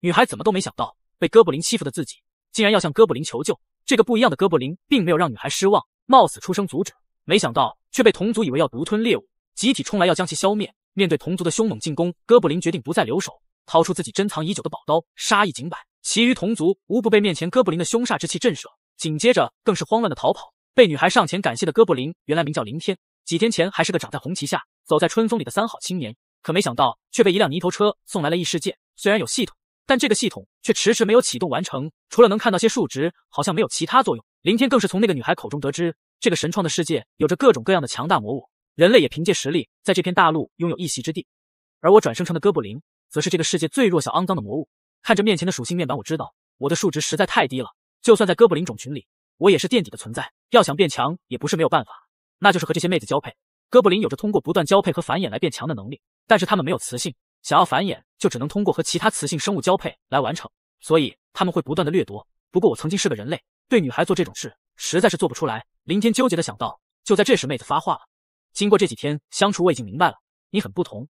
女孩怎么都没想到，被哥布林欺负的自己竟然要向哥布林求救。这个不一样的哥布林并没有让女孩失望，冒死出声阻止，没想到却被同族以为要独吞猎物，集体冲来要将其消灭。面对同族的凶猛进攻，哥布林决定不再留手，掏出自己珍藏已久的宝刀，杀一儆百。其余同族无不被面前哥布林的凶煞之气震慑，紧接着更是慌乱的逃跑。被女孩上前感谢的哥布林，原来名叫林天，几天前还是个长在红旗下、走在春风里的三好青年，可没想到却被一辆泥头车送来了异世界。虽然有系统。但这个系统却迟迟没有启动完成，除了能看到些数值，好像没有其他作用。林天更是从那个女孩口中得知，这个神创的世界有着各种各样的强大魔物，人类也凭借实力在这片大陆拥有一席之地。而我转生成的哥布林，则是这个世界最弱小肮脏的魔物。看着面前的属性面板，我知道我的数值实在太低了，就算在哥布林种群里，我也是垫底的存在。要想变强也不是没有办法，那就是和这些妹子交配。哥布林有着通过不断交配和繁衍来变强的能力，但是他们没有雌性。想要繁衍，就只能通过和其他雌性生物交配来完成，所以他们会不断的掠夺。不过我曾经是个人类，对女孩做这种事实在是做不出来。林天纠结的想到。就在这时，妹子发话了。经过这几天相处，我已经明白了，你很不同。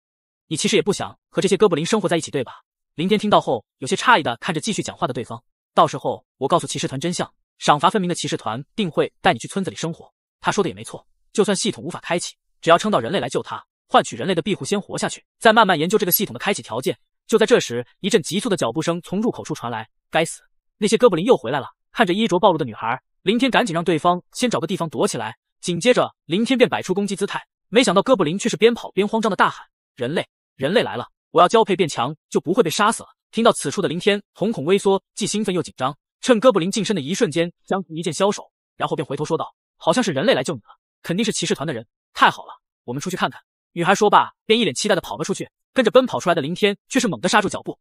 你其实也不想和这些哥布林生活在一起，对吧？林天听到后，有些诧异的看着继续讲话的对方。到时候我告诉骑士团真相，赏罚分明的骑士团定会带你去村子里生活。他说的也没错，就算系统无法开启，只要撑到人类来救他。换取人类的庇护，先活下去，再慢慢研究这个系统的开启条件。就在这时，一阵急促的脚步声从入口处传来。该死，那些哥布林又回来了！看着衣着暴露的女孩，林天赶紧让对方先找个地方躲起来。紧接着，林天便摆出攻击姿态。没想到哥布林却是边跑边慌张的大喊：“人类，人类来了！我要交配变强，就不会被杀死了。”听到此处的林天瞳孔微缩，既兴奋又紧张。趁哥布林近身的一瞬间，将一剑消手，然后便回头说道：“好像是人类来救你了，肯定是骑士团的人。太好了，我们出去看看。”女孩说罢，便一脸期待的跑了出去。跟着奔跑出来的林天却是猛地刹住脚步。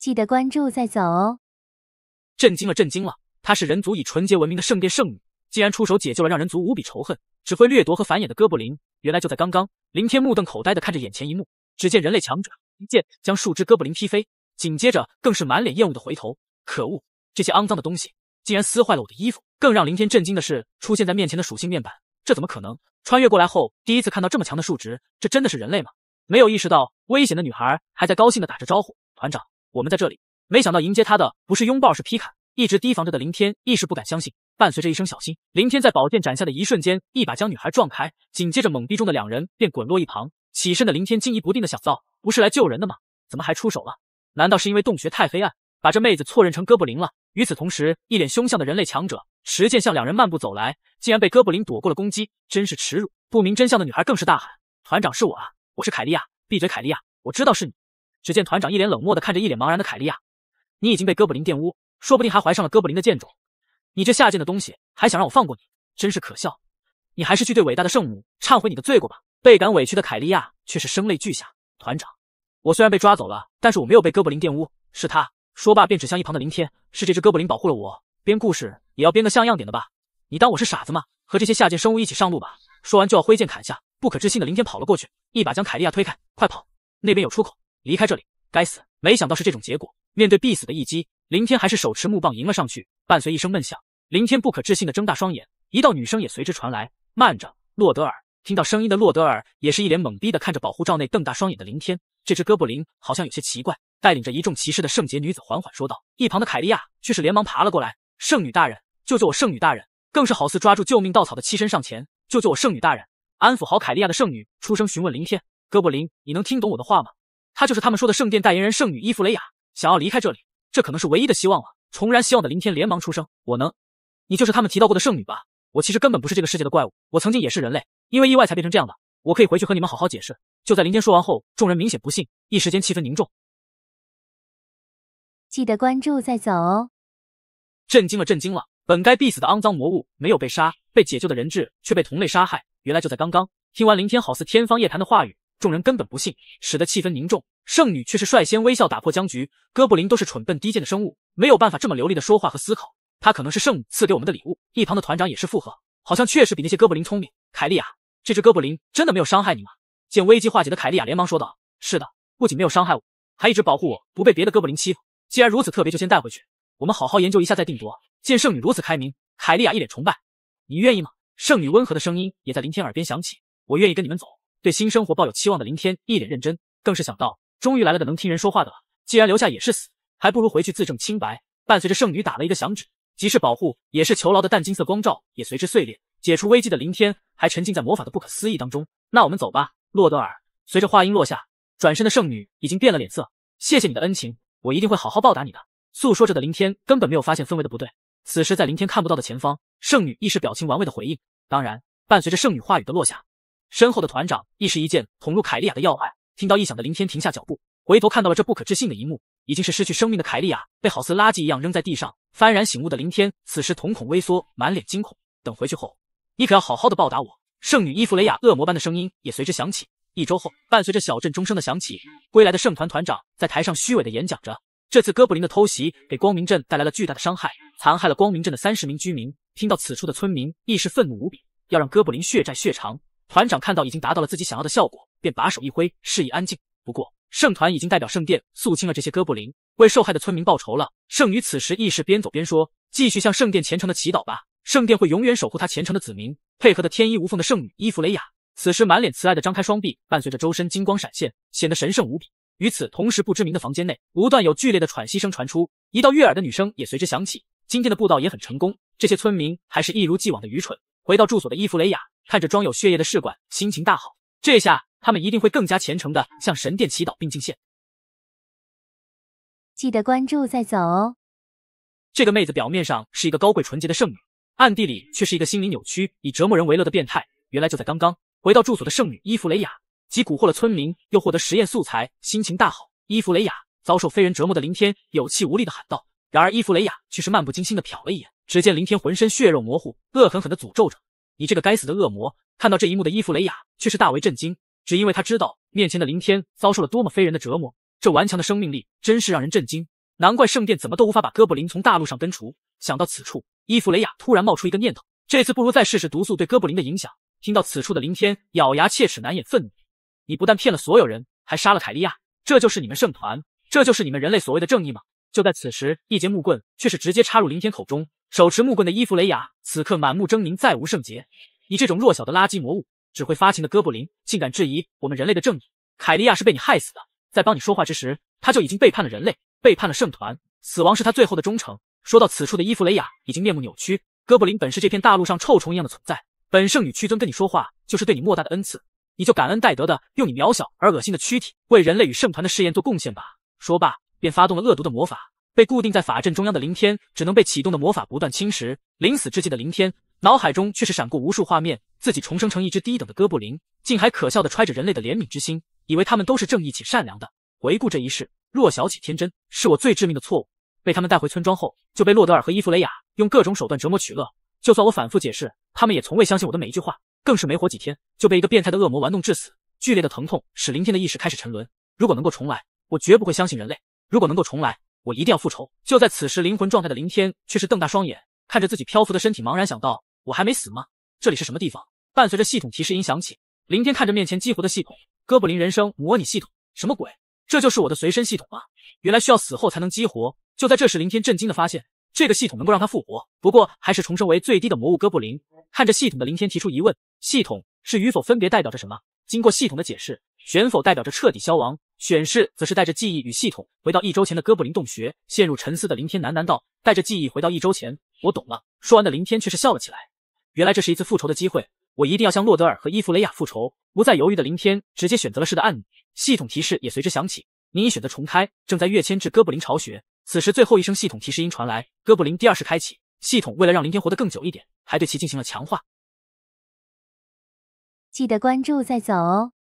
记得关注再走哦。震惊了，震惊了！她是人族以纯洁闻名的圣殿圣女，竟然出手解救了让人族无比仇恨、只会掠夺和繁衍的哥布林！原来就在刚刚，林天目瞪口呆的看着眼前一幕。只见人类强者一剑将数只哥布林劈飞，紧接着更是满脸厌恶的回头。可恶，这些肮脏的东西竟然撕坏了我的衣服！更让林天震惊的是，出现在面前的属性面板。这怎么可能？穿越过来后，第一次看到这么强的数值，这真的是人类吗？没有意识到危险的女孩还在高兴的打着招呼。团长，我们在这里。没想到迎接她的不是拥抱，是皮卡。一直提防着的林天一时不敢相信。伴随着一声小心，林天在宝剑斩下的一瞬间，一把将女孩撞开。紧接着，懵逼中的两人便滚落一旁。起身的林天惊疑不定的想到：不是来救人的吗？怎么还出手了？难道是因为洞穴太黑暗？把这妹子错认成哥布林了。与此同时，一脸凶相的人类强者持剑向两人漫步走来，竟然被哥布林躲过了攻击，真是耻辱！不明真相的女孩更是大喊：“团长是我啊，我是凯利亚！”闭嘴，凯利亚，我知道是你。只见团长一脸冷漠的看着一脸茫然的凯利亚：“你已经被哥布林玷污，说不定还怀上了哥布林的贱种，你这下贱的东西还想让我放过你，真是可笑！你还是去对伟大的圣母忏悔你的罪过吧。”倍感委屈的凯利亚却是声泪俱下：“团长，我虽然被抓走了，但是我没有被哥布林玷污，是他。”说罢，便指向一旁的林天，是这只哥布林保护了我。编故事也要编个像样点的吧？你当我是傻子吗？和这些下贱生物一起上路吧！说完就要挥剑砍下。不可置信的林天跑了过去，一把将凯利亚推开：“快跑，那边有出口，离开这里！”该死，没想到是这种结果。面对必死的一击，林天还是手持木棒迎了上去。伴随一声闷响，林天不可置信的睁大双眼，一道女声也随之传来：“慢着，洛德尔！”听到声音的洛德尔也是一脸懵逼的看着保护罩内瞪大双眼的林天。这只哥布林好像有些奇怪，带领着一众骑士的圣洁女子缓缓说道。一旁的凯利亚却是连忙爬了过来：“圣女大人，救救我！”圣女大人更是好似抓住救命稻草的栖身上前：“救救我！”圣女大人安抚好凯利亚的圣女出声询问林天：“哥布林，你能听懂我的话吗？”她就是他们说的圣殿代言人圣女伊芙蕾雅，想要离开这里，这可能是唯一的希望了。重燃希望的林天连忙出声：“我能，你就是他们提到过的圣女吧？我其实根本不是这个世界的怪物，我曾经也是人类，因为意外才变成这样的。”我可以回去和你们好好解释。就在林天说完后，众人明显不信，一时间气氛凝重。记得关注再走哦！震惊了，震惊了！本该必死的肮脏魔物没有被杀，被解救的人质却被同类杀害。原来就在刚刚，听完林天好似天方夜谭的话语，众人根本不信，使得气氛凝重。圣女却是率先微笑打破僵局。哥布林都是蠢笨低贱的生物，没有办法这么流利的说话和思考。他可能是圣母赐给我们的礼物。一旁的团长也是附和，好像确实比那些哥布林聪明。凯莉啊，这只哥布林真的没有伤害你吗？见危机化解的凯利亚连忙说道：“是的，不仅没有伤害我，还一直保护我，不被别的哥布林欺负。既然如此特别，就先带回去，我们好好研究一下再定夺。”见圣女如此开明，凯利亚一脸崇拜。“你愿意吗？”圣女温和的声音也在林天耳边响起。“我愿意跟你们走。”对新生活抱有期望的林天一脸认真，更是想到，终于来了个能听人说话的了。既然留下也是死，还不如回去自证清白。伴随着圣女打了一个响指，即是保护也是囚牢的淡金色光照也随之碎裂。解除危机的林天还沉浸在魔法的不可思议当中。那我们走吧，洛德尔。随着话音落下，转身的圣女已经变了脸色。谢谢你的恩情，我一定会好好报答你的。诉说着的林天根本没有发现氛围的不对。此时，在林天看不到的前方，圣女亦是表情玩味的回应。当然，伴随着圣女话语的落下，身后的团长亦是一剑捅入凯利亚的要害。听到异响的林天停下脚步，回头看到了这不可置信的一幕：已经是失去生命的凯利亚被好似垃圾一样扔在地上。幡然醒悟的林天此时瞳孔微缩，满脸惊恐。等回去后。你可要好好的报答我，圣女伊芙雷亚，恶魔般的声音也随之响起。一周后，伴随着小镇钟声的响起，归来的圣团团长在台上虚伪的演讲着。这次哥布林的偷袭给光明镇带来了巨大的伤害，残害了光明镇的三十名居民。听到此处的村民亦是愤怒无比，要让哥布林血债血偿。团长看到已经达到了自己想要的效果，便把手一挥，示意安静。不过，圣团已经代表圣殿肃清了这些哥布林，为受害的村民报仇了。圣女此时亦是边走边说：“继续向圣殿虔诚的祈祷吧。”圣殿会永远守护他虔诚的子民，配合的天衣无缝的圣女伊芙蕾雅，此时满脸慈爱的张开双臂，伴随着周身金光闪现，显得神圣无比。与此同时，不知名的房间内不断有剧烈的喘息声传出，一道悦耳的女声也随之响起。今天的布道也很成功，这些村民还是一如既往的愚蠢。回到住所的伊芙蕾雅看着装有血液的试管，心情大好。这下他们一定会更加虔诚的向神殿祈祷并进献。记得关注再走哦。这个妹子表面上是一个高贵纯洁的圣女。暗地里却是一个心理扭曲、以折磨人为乐的变态。原来就在刚刚回到住所的圣女伊芙蕾雅，既蛊惑了村民，又获得实验素材，心情大好。伊芙蕾雅遭受非人折磨的林天有气无力的喊道：“然而伊芙蕾雅却是漫不经心的瞟了一眼，只见林天浑身血肉模糊，恶狠狠的诅咒着：‘你这个该死的恶魔！’看到这一幕的伊芙蕾雅却是大为震惊，只因为他知道面前的林天遭受了多么非人的折磨，这顽强的生命力真是让人震惊。难怪圣殿怎么都无法把哥布林从大陆上根除。想到此处。”伊芙雷亚突然冒出一个念头，这次不如再试试毒素对哥布林的影响。听到此处的林天咬牙切齿，难掩愤怒：“你不但骗了所有人，还杀了凯利亚，这就是你们圣团？这就是你们人类所谓的正义吗？”就在此时，一截木棍却是直接插入林天口中。手持木棍的伊芙雷亚此刻满目狰狞，再无圣洁。你这种弱小的垃圾魔物，只会发情的哥布林，竟敢质疑我们人类的正义？凯利亚是被你害死的，在帮你说话之时，他就已经背叛了人类，背叛了圣团。死亡是他最后的忠诚。说到此处的伊芙雷亚已经面目扭曲。哥布林本是这片大陆上臭虫一样的存在，本圣女屈尊跟你说话就是对你莫大的恩赐，你就感恩戴德的用你渺小而恶心的躯体为人类与圣团的试验做贡献吧。说罢便发动了恶毒的魔法，被固定在法阵中央的林天只能被启动的魔法不断侵蚀。临死之际的林天脑海中却是闪过无数画面：自己重生成一只低等的哥布林，竟还可笑的揣着人类的怜悯之心，以为他们都是正义且善良的。回顾这一世，弱小且天真是我最致命的错误。被他们带回村庄后，就被洛德尔和伊芙雷雅用各种手段折磨取乐。就算我反复解释，他们也从未相信我的每一句话，更是没活几天就被一个变态的恶魔玩弄致死。剧烈的疼痛使林天的意识开始沉沦。如果能够重来，我绝不会相信人类；如果能够重来，我一定要复仇。就在此时，灵魂状态的林天却是瞪大双眼，看着自己漂浮的身体，茫然想到：我还没死吗？这里是什么地方？伴随着系统提示音响起，林天看着面前激活的系统——哥布林人生模拟系统，什么鬼？这就是我的随身系统吗？原来需要死后才能激活。就在这时，林天震惊的发现，这个系统能够让他复活，不过还是重生为最低的魔物哥布林。看着系统的林天提出疑问：系统是与否分别代表着什么？经过系统的解释，选否代表着彻底消亡，选是则是带着记忆与系统回到一周前的哥布林洞穴。陷入沉思的林天喃喃道：“带着记忆回到一周前，我懂了。”说完的林天却是笑了起来。原来这是一次复仇的机会，我一定要向洛德尔和伊芙雷雅复仇。不再犹豫的林天直接选择了是的按钮，系统提示也随之响起。你已选择重开，正在跃迁至哥布林巢穴。此时，最后一声系统提示音传来：“哥布林第二式开启。”系统为了让林天活得更久一点，还对其进行了强化。记得关注再走哦！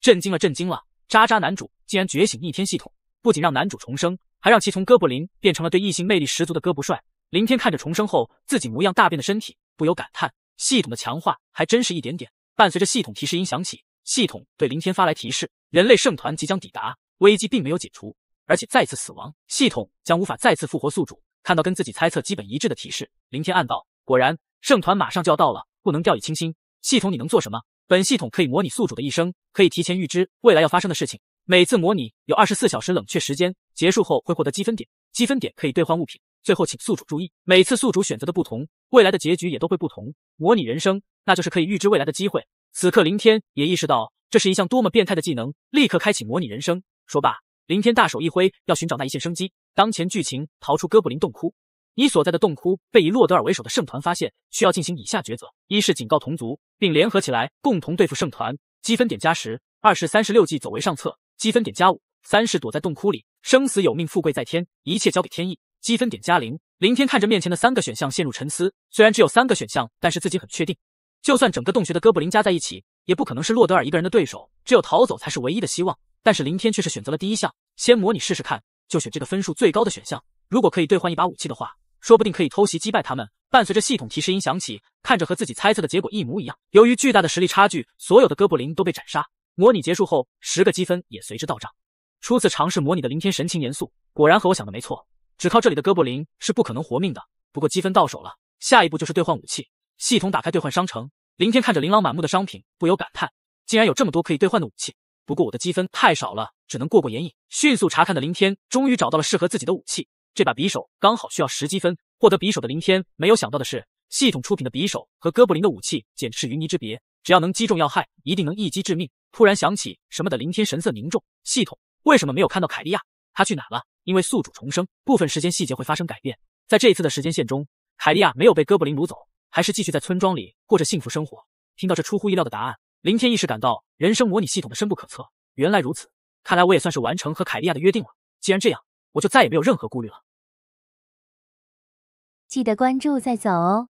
震惊了，震惊了！渣渣男主竟然觉醒逆天系统，不仅让男主重生，还让其从哥布林变成了对异性魅力十足的哥布帅。林天看着重生后自己模样大变的身体，不由感叹：“系统的强化还真是一点点。”伴随着系统提示音响起，系统对林天发来提示：“人类圣团即将抵达。”危机并没有解除，而且再次死亡，系统将无法再次复活宿主。看到跟自己猜测基本一致的提示，林天暗道：果然，圣团马上就要到了，不能掉以轻心。系统，你能做什么？本系统可以模拟宿主的一生，可以提前预知未来要发生的事情。每次模拟有二十四小时冷却时间，结束后会获得积分点，积分点可以兑换物品。最后，请宿主注意，每次宿主选择的不同，未来的结局也都会不同。模拟人生，那就是可以预知未来的机会。此刻，林天也意识到这是一项多么变态的技能，立刻开启模拟人生。说罢，林天大手一挥，要寻找那一线生机。当前剧情：逃出哥布林洞窟。你所在的洞窟被以洛德尔为首的圣团发现，需要进行以下抉择：一是警告同族，并联合起来共同对付圣团，积分点加十；二是三十六计走为上策，积分点加五；三是躲在洞窟里，生死有命，富贵在天，一切交给天意，积分点加零。林天看着面前的三个选项，陷入沉思。虽然只有三个选项，但是自己很确定，就算整个洞穴的哥布林加在一起，也不可能是洛德尔一个人的对手。只有逃走才是唯一的希望。但是林天却是选择了第一项，先模拟试试看，就选这个分数最高的选项。如果可以兑换一把武器的话，说不定可以偷袭击败他们。伴随着系统提示音响起，看着和自己猜测的结果一模一样。由于巨大的实力差距，所有的哥布林都被斩杀。模拟结束后，十个积分也随之到账。初次尝试模拟的林天神情严肃，果然和我想的没错，只靠这里的哥布林是不可能活命的。不过积分到手了，下一步就是兑换武器。系统打开兑换商城，林天看着琳琅满目的商品，不由感叹：竟然有这么多可以兑换的武器。不过我的积分太少了，只能过过眼瘾。迅速查看的林天终于找到了适合自己的武器，这把匕首刚好需要十积分。获得匕首的林天没有想到的是，系统出品的匕首和哥布林的武器简直是云泥之别。只要能击中要害，一定能一击致命。突然想起什么的林天神色凝重，系统为什么没有看到凯利亚？他去哪了？因为宿主重生，部分时间细节会发生改变。在这一次的时间线中，凯利亚没有被哥布林掳走，还是继续在村庄里过着幸福生活。听到这出乎意料的答案。林天一时感到人生模拟系统的深不可测，原来如此，看来我也算是完成和凯莉亚的约定了。既然这样，我就再也没有任何顾虑了。记得关注再走哦。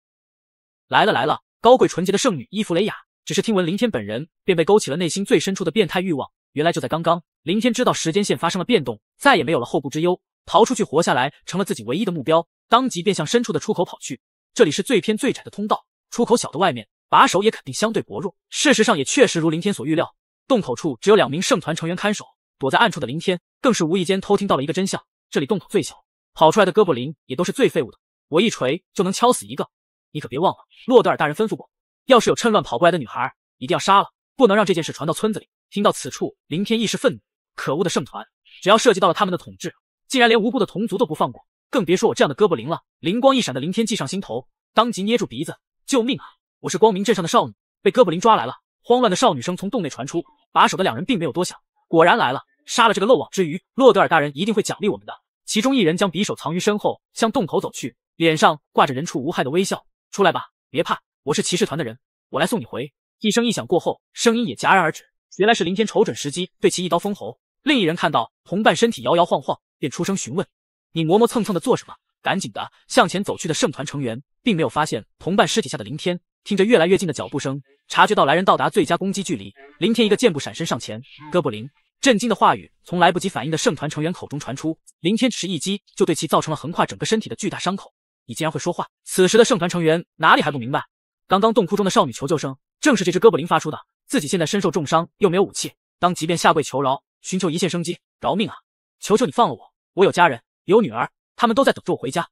来了来了，高贵纯洁的圣女伊芙蕾雅，只是听闻林天本人，便被勾起了内心最深处的变态欲望。原来就在刚刚，林天知道时间线发生了变动，再也没有了后顾之忧，逃出去活下来成了自己唯一的目标，当即便向深处的出口跑去。这里是最偏最窄的通道，出口小的外面。把手也肯定相对薄弱，事实上也确实如林天所预料，洞口处只有两名圣团成员看守，躲在暗处的林天更是无意间偷听到了一个真相。这里洞口最小，跑出来的哥布林也都是最废物的，我一锤就能敲死一个。你可别忘了，洛德尔大人吩咐过，要是有趁乱跑过来的女孩，一定要杀了，不能让这件事传到村子里。听到此处，林天一时愤怒，可恶的圣团，只要涉及到了他们的统治，竟然连无辜的同族都不放过，更别说我这样的哥布林了。灵光一闪的林天计上心头，当即捏住鼻子：“救命啊！”我是光明镇上的少女，被哥布林抓来了。慌乱的少女声从洞内传出。把守的两人并没有多想，果然来了，杀了这个漏网之鱼。洛德尔大人一定会奖励我们的。其中一人将匕首藏于身后，向洞口走去，脸上挂着人畜无害的微笑。出来吧，别怕，我是骑士团的人，我来送你回。一声异响过后，声音也戛然而止。原来是林天瞅准时机，对其一刀封喉。另一人看到同伴身体摇摇晃晃，便出声询问：“你磨磨蹭蹭的做什么？赶紧的！”向前走去的圣团成员并没有发现同伴尸体下的林天。听着越来越近的脚步声，察觉到来人到达最佳攻击距离，林天一个箭步闪身上前。哥布林，震惊的话语从来不及反应的圣团成员口中传出。林天只是一击就对其造成了横跨整个身体的巨大伤口。你竟然会说话！此时的圣团成员哪里还不明白，刚刚洞窟中的少女求救声正是这只哥布林发出的。自己现在身受重伤，又没有武器，当即便下跪求饶，寻求一线生机。饶命啊！求求你放了我，我有家人，有女儿，他们都在等着我回家。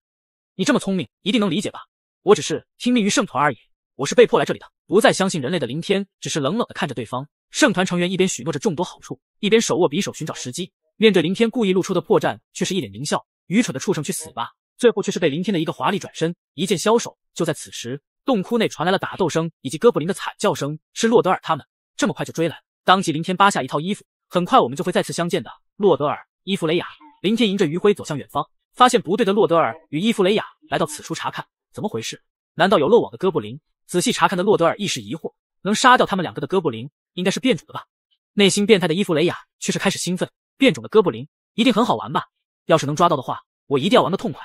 你这么聪明，一定能理解吧？我只是听命于圣团而已。我是被迫来这里的，不再相信人类的林天，只是冷冷的看着对方。圣团成员一边许诺着众多好处，一边手握匕首寻找时机。面对林天故意露出的破绽，却是一脸狞笑：“愚蠢的畜生，去死吧！”最后却是被林天的一个华丽转身，一剑枭首。就在此时，洞窟内传来了打斗声以及哥布林的惨叫声。是洛德尔他们这么快就追来当即林天扒下一套衣服，很快我们就会再次相见的。洛德尔、伊芙雷雅，林天迎着余晖走向远方。发现不对的洛德尔与伊芙雷雅来到此处查看，怎么回事？难道有漏网的哥布林？仔细查看的洛德尔一时疑惑，能杀掉他们两个的哥布林，应该是变种的吧？内心变态的伊芙雷雅却是开始兴奋，变种的哥布林一定很好玩吧？要是能抓到的话，我一定要玩个痛快！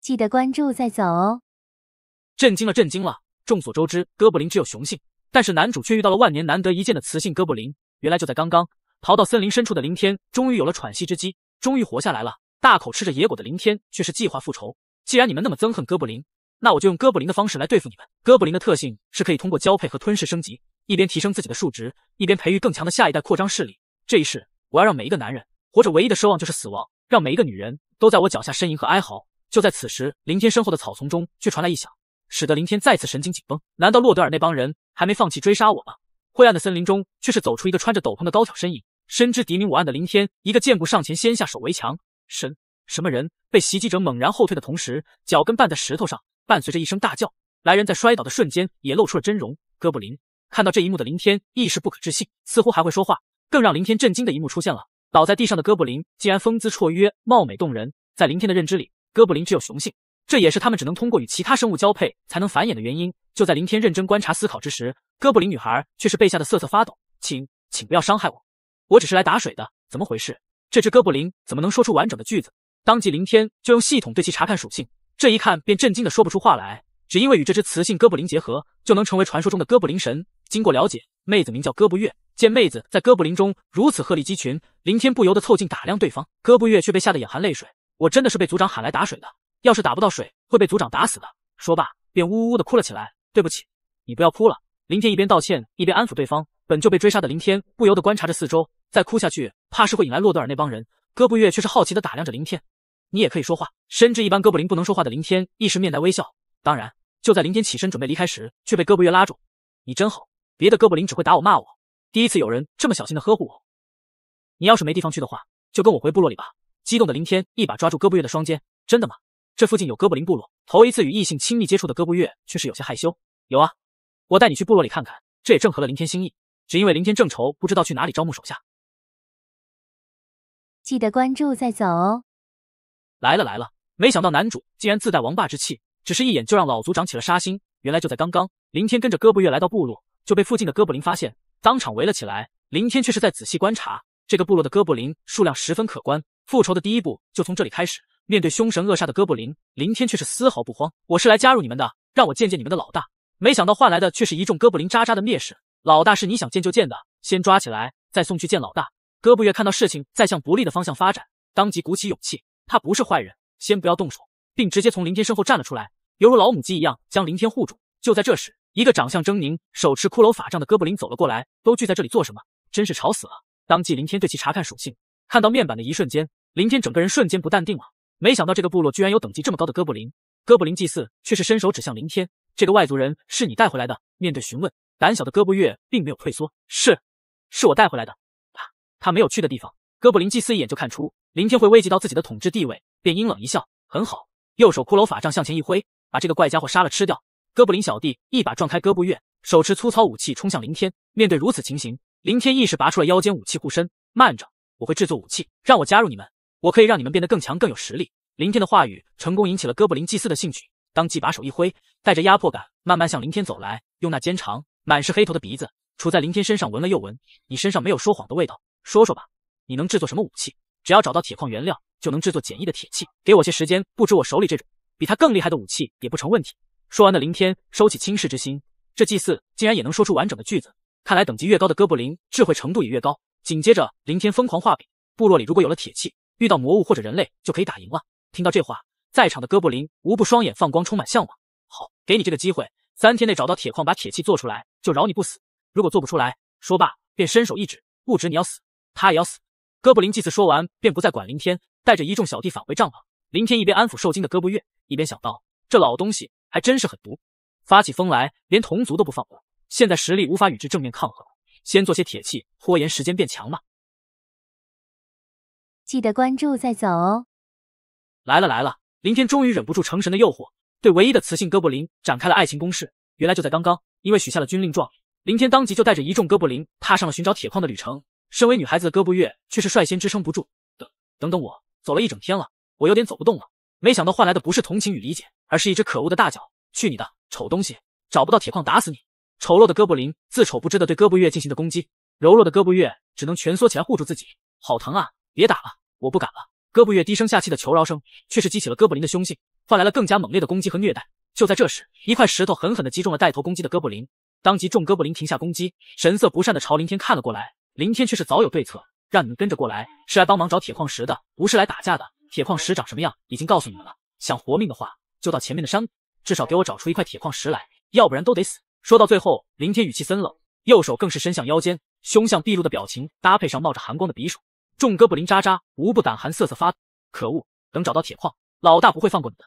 记得关注再走哦！震惊了，震惊了！众所周知，哥布林只有雄性，但是男主却遇到了万年难得一见的雌性哥布林。原来就在刚刚，逃到森林深处的林天终于有了喘息之机，终于活下来了。大口吃着野果的林天却是计划复仇，既然你们那么憎恨哥布林，那我就用哥布林的方式来对付你们。哥布林的特性是可以通过交配和吞噬升级，一边提升自己的数值，一边培育更强的下一代，扩张势力。这一世，我要让每一个男人活着唯一的奢望就是死亡，让每一个女人都在我脚下呻吟和哀嚎。就在此时，林天身后的草丛中却传来异响，使得林天再次神经紧绷。难道洛德尔那帮人还没放弃追杀我吗？灰暗的森林中却是走出一个穿着斗篷的高挑身影。深知敌明我暗的林天，一个箭步上前，先下手为强。什什么人？被袭击者猛然后退的同时，脚跟绊在石头上。伴随着一声大叫，来人在摔倒的瞬间也露出了真容。哥布林看到这一幕的林天亦是不可置信，似乎还会说话。更让林天震惊的一幕出现了，倒在地上的哥布林竟然风姿绰约、貌美动人。在林天的认知里，哥布林只有雄性，这也是他们只能通过与其他生物交配才能繁衍的原因。就在林天认真观察、思考之时，哥布林女孩却是被吓得瑟瑟发抖，请请不要伤害我，我只是来打水的，怎么回事？这只哥布林怎么能说出完整的句子？当即林天就用系统对其查看属性。这一看便震惊的说不出话来，只因为与这只雌性哥布林结合，就能成为传说中的哥布林神。经过了解，妹子名叫哥布月。见妹子在哥布林中如此鹤立鸡群，林天不由得凑近打量对方。哥布月却被吓得眼含泪水：“我真的是被族长喊来打水的，要是打不到水，会被族长打死的。”说罢，便呜呜呜的哭了起来。“对不起，你不要哭了。”林天一边道歉一边安抚对方。本就被追杀的林天不由得观察着四周，再哭下去，怕是会引来洛德尔那帮人。哥布月却是好奇的打量着林天。你也可以说话，深知一般哥布林不能说话的林天一时面带微笑。当然，就在林天起身准备离开时，却被哥布月拉住：“你真好，别的哥布林只会打我骂我，第一次有人这么小心的呵护我。你要是没地方去的话，就跟我回部落里吧。”激动的林天一把抓住哥布月的双肩：“真的吗？这附近有哥布林部落？头一次与异性亲密接触的哥布月却是有些害羞。有啊，我带你去部落里看看。这也正合了林天心意，只因为林天正愁不知道去哪里招募手下。记得关注再走哦。”来了来了！没想到男主竟然自带王霸之气，只是一眼就让老族长起了杀心。原来就在刚刚，林天跟着戈布月来到部落，就被附近的哥布林发现，当场围了起来。林天却是在仔细观察这个部落的哥布林数量十分可观。复仇的第一步就从这里开始。面对凶神恶煞的哥布林，林天却是丝毫不慌。我是来加入你们的，让我见见你们的老大。没想到换来的却是一众哥布林渣渣的蔑视。老大是你想见就见的，先抓起来，再送去见老大。戈布月看到事情在向不利的方向发展，当即鼓起勇气。他不是坏人，先不要动手，并直接从林天身后站了出来，犹如老母鸡一样将林天护住。就在这时，一个长相狰狞、手持骷髅法杖的哥布林走了过来。都聚在这里做什么？真是吵死了！当即，林天对其查看属性，看到面板的一瞬间，林天整个人瞬间不淡定了。没想到这个部落居然有等级这么高的哥布林。哥布林祭祀却是伸手指向林天：“这个外族人是你带回来的？”面对询问，胆小的哥布月并没有退缩：“是，是我带回来的。”他他没有去的地方。哥布林祭祀一眼就看出。林天会危及到自己的统治地位，便阴冷一笑：“很好。”右手骷髅法杖向前一挥，把这个怪家伙杀了吃掉。哥布林小弟一把撞开哥布月，手持粗糙武器冲向林天。面对如此情形，林天意识拔出了腰间武器护身。慢着，我会制作武器，让我加入你们，我可以让你们变得更强，更有实力。林天的话语成功引起了哥布林祭祀的兴趣，当即把手一挥，带着压迫感慢慢向林天走来，用那尖长满是黑头的鼻子杵在林天身上闻了又闻：“你身上没有说谎的味道，说说吧，你能制作什么武器？”只要找到铁矿原料，就能制作简易的铁器。给我些时间，不止我手里这种，比他更厉害的武器也不成问题。说完的林天收起轻视之心，这祭祀竟然也能说出完整的句子，看来等级越高的哥布林智慧程度也越高。紧接着林天疯狂画饼，部落里如果有了铁器，遇到魔物或者人类就可以打赢了。听到这话，在场的哥布林无不双眼放光，充满向往。好，给你这个机会，三天内找到铁矿，把铁器做出来，就饶你不死。如果做不出来，说罢便伸手一指，不止你要死，他也要死。哥布林祭司说完，便不再管林天，带着一众小弟返回帐篷。林天一边安抚受惊的哥布月，一边想到：这老东西还真是狠毒，发起疯来连同族都不放过。现在实力无法与之正面抗衡，先做些铁器，拖延时间变强吧。记得关注再走哦！来了来了，林天终于忍不住成神的诱惑，对唯一的雌性哥布林展开了爱情攻势。原来就在刚刚，因为许下了军令状，林天当即就带着一众哥布林踏上了寻找铁矿的旅程。身为女孩子的戈布月却是率先支撑不住，等，等等我，走了一整天了，我有点走不动了。没想到换来的不是同情与理解，而是一只可恶的大脚。去你的，丑东西！找不到铁矿，打死你！丑陋的哥布林自丑不知的对哥布月进行的攻击，柔弱的戈布月只能蜷缩起来护住自己，好疼啊！别打了，我不敢了。戈布月低声下气的求饶声，却是激起了哥布林的凶性，换来了更加猛烈的攻击和虐待。就在这时，一块石头狠狠地击中了带头攻击的哥布林，当即众哥布林停下攻击，神色不善的朝林天看了过来。林天却是早有对策，让你们跟着过来是来帮忙找铁矿石的，不是来打架的。铁矿石长什么样，已经告诉你们了。想活命的话，就到前面的山谷，至少给我找出一块铁矿石来，要不然都得死。说到最后，林天语气森冷，右手更是伸向腰间，凶相毕露的表情搭配上冒着寒光的匕首，众哥布林渣渣无不胆寒，瑟瑟发抖。可恶，等找到铁矿，老大不会放过你的。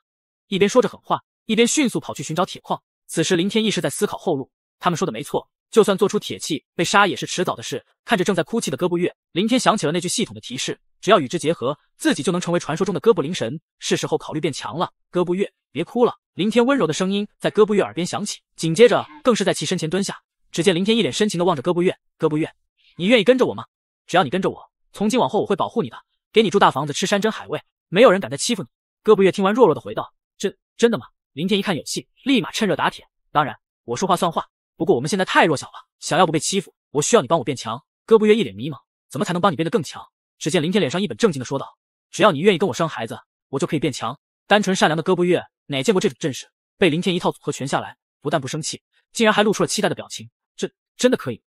一边说着狠话，一边迅速跑去寻找铁矿。此时林天亦是在思考后路，他们说的没错。就算做出铁器，被杀也是迟早的事。看着正在哭泣的哥布月，林天想起了那句系统的提示：只要与之结合，自己就能成为传说中的哥布灵神。是时候考虑变强了。哥布月，别哭了。林天温柔的声音在哥布月耳边响起，紧接着更是在其身前蹲下。只见林天一脸深情的望着哥布月：“哥布月，你愿意跟着我吗？只要你跟着我，从今往后我会保护你的，给你住大房子，吃山珍海味，没有人敢再欺负你。”哥布月听完，弱弱的回道：“真真的吗？”林天一看有戏，立马趁热打铁：“当然，我说话算话。”不过我们现在太弱小了，想要不被欺负，我需要你帮我变强。戈不月一脸迷茫，怎么才能帮你变得更强？只见林天脸上一本正经的说道：“只要你愿意跟我生孩子，我就可以变强。”单纯善良的戈不月哪见过这种阵势，被林天一套组合拳下来，不但不生气，竟然还露出了期待的表情。这真的可以？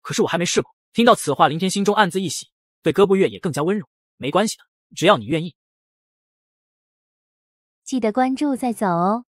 可是我还没试过。听到此话，林天心中暗自一喜，对戈不月也更加温柔。没关系的，只要你愿意。记得关注再走哦。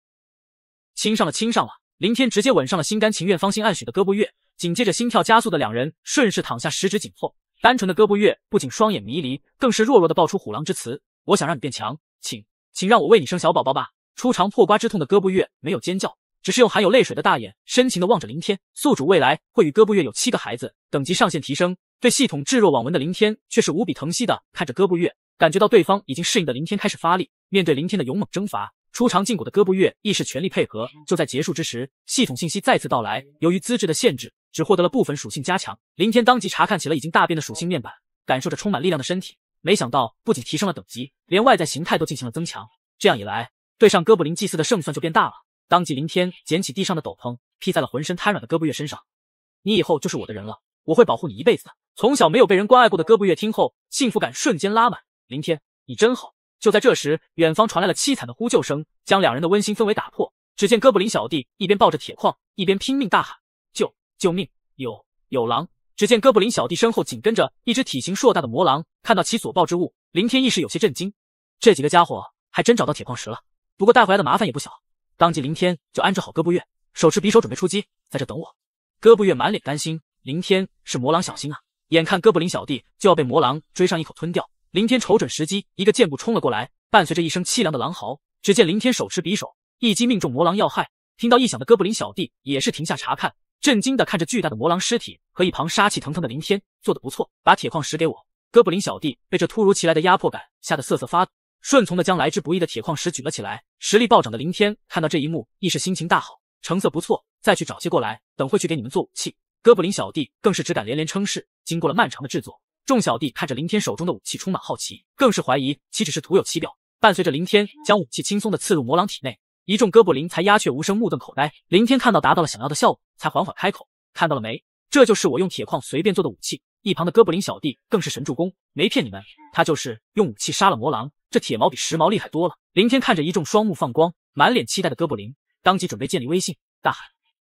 亲上了，亲上了。林天直接吻上了心甘情愿、芳心暗许的戈布月，紧接着心跳加速的两人顺势躺下，十指紧扣。单纯的戈布月不仅双眼迷离，更是弱弱的爆出虎狼之词：“我想让你变强，请，请让我为你生小宝宝吧。”初尝破瓜之痛的戈布月没有尖叫，只是用含有泪水的大眼深情的望着林天。宿主未来会与戈布月有七个孩子，等级上限提升。对系统置若罔闻的林天却是无比疼惜的看着戈布月，感觉到对方已经适应的林天开始发力。面对林天的勇猛征伐。出长进谷的哥布月亦是全力配合，就在结束之时，系统信息再次到来。由于资质的限制，只获得了部分属性加强。林天当即查看起了已经大变的属性面板，感受着充满力量的身体。没想到不仅提升了等级，连外在形态都进行了增强。这样一来，对上哥布林祭司的胜算就变大了。当即，林天捡起地上的斗篷，披在了浑身瘫软的哥布月身上。“你以后就是我的人了，我会保护你一辈子的。”从小没有被人关爱过的哥布月听后，幸福感瞬间拉满。“林天，你真好。”就在这时，远方传来了凄惨的呼救声，将两人的温馨氛围打破。只见哥布林小弟一边抱着铁矿，一边拼命大喊：“救救命！有有狼！”只见哥布林小弟身后紧跟着一只体型硕大的魔狼。看到其所抱之物，林天一时有些震惊。这几个家伙还真找到铁矿石了，不过带回来的麻烦也不小。当即林天就安置好哥布月，手持匕首准备出击，在这等我。哥布月满脸担心：“林天是魔狼，小心啊！”眼看哥布林小弟就要被魔狼追上一口吞掉。林天瞅准时机，一个箭步冲了过来，伴随着一声凄凉的狼嚎，只见林天手持匕首，一击命中魔狼要害。听到异响的哥布林小弟也是停下查看，震惊的看着巨大的魔狼尸体和一旁杀气腾腾的林天，做的不错，把铁矿石给我。哥布林小弟被这突如其来的压迫感吓得瑟瑟发抖，顺从的将来之不易的铁矿石举了起来。实力暴涨的林天看到这一幕，亦是心情大好，成色不错，再去找些过来，等会去给你们做武器。哥布林小弟更是只敢连连称是。经过了漫长的制作。众小弟看着林天手中的武器，充满好奇，更是怀疑，岂只是徒有其表？伴随着林天将武器轻松的刺入魔狼体内，一众哥布林才鸦雀无声，目瞪口呆。林天看到达到了想要的效果，才缓缓开口：“看到了没？这就是我用铁矿随便做的武器。”一旁的哥布林小弟更是神助攻，没骗你们，他就是用武器杀了魔狼。这铁矛比石矛厉害多了。林天看着一众双目放光、满脸期待的哥布林，当即准备建立威信，大喊：“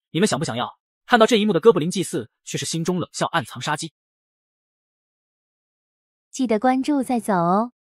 你们想不想要？”看到这一幕的哥布林祭祀，却是心中冷笑，暗藏杀机。记得关注再走哦！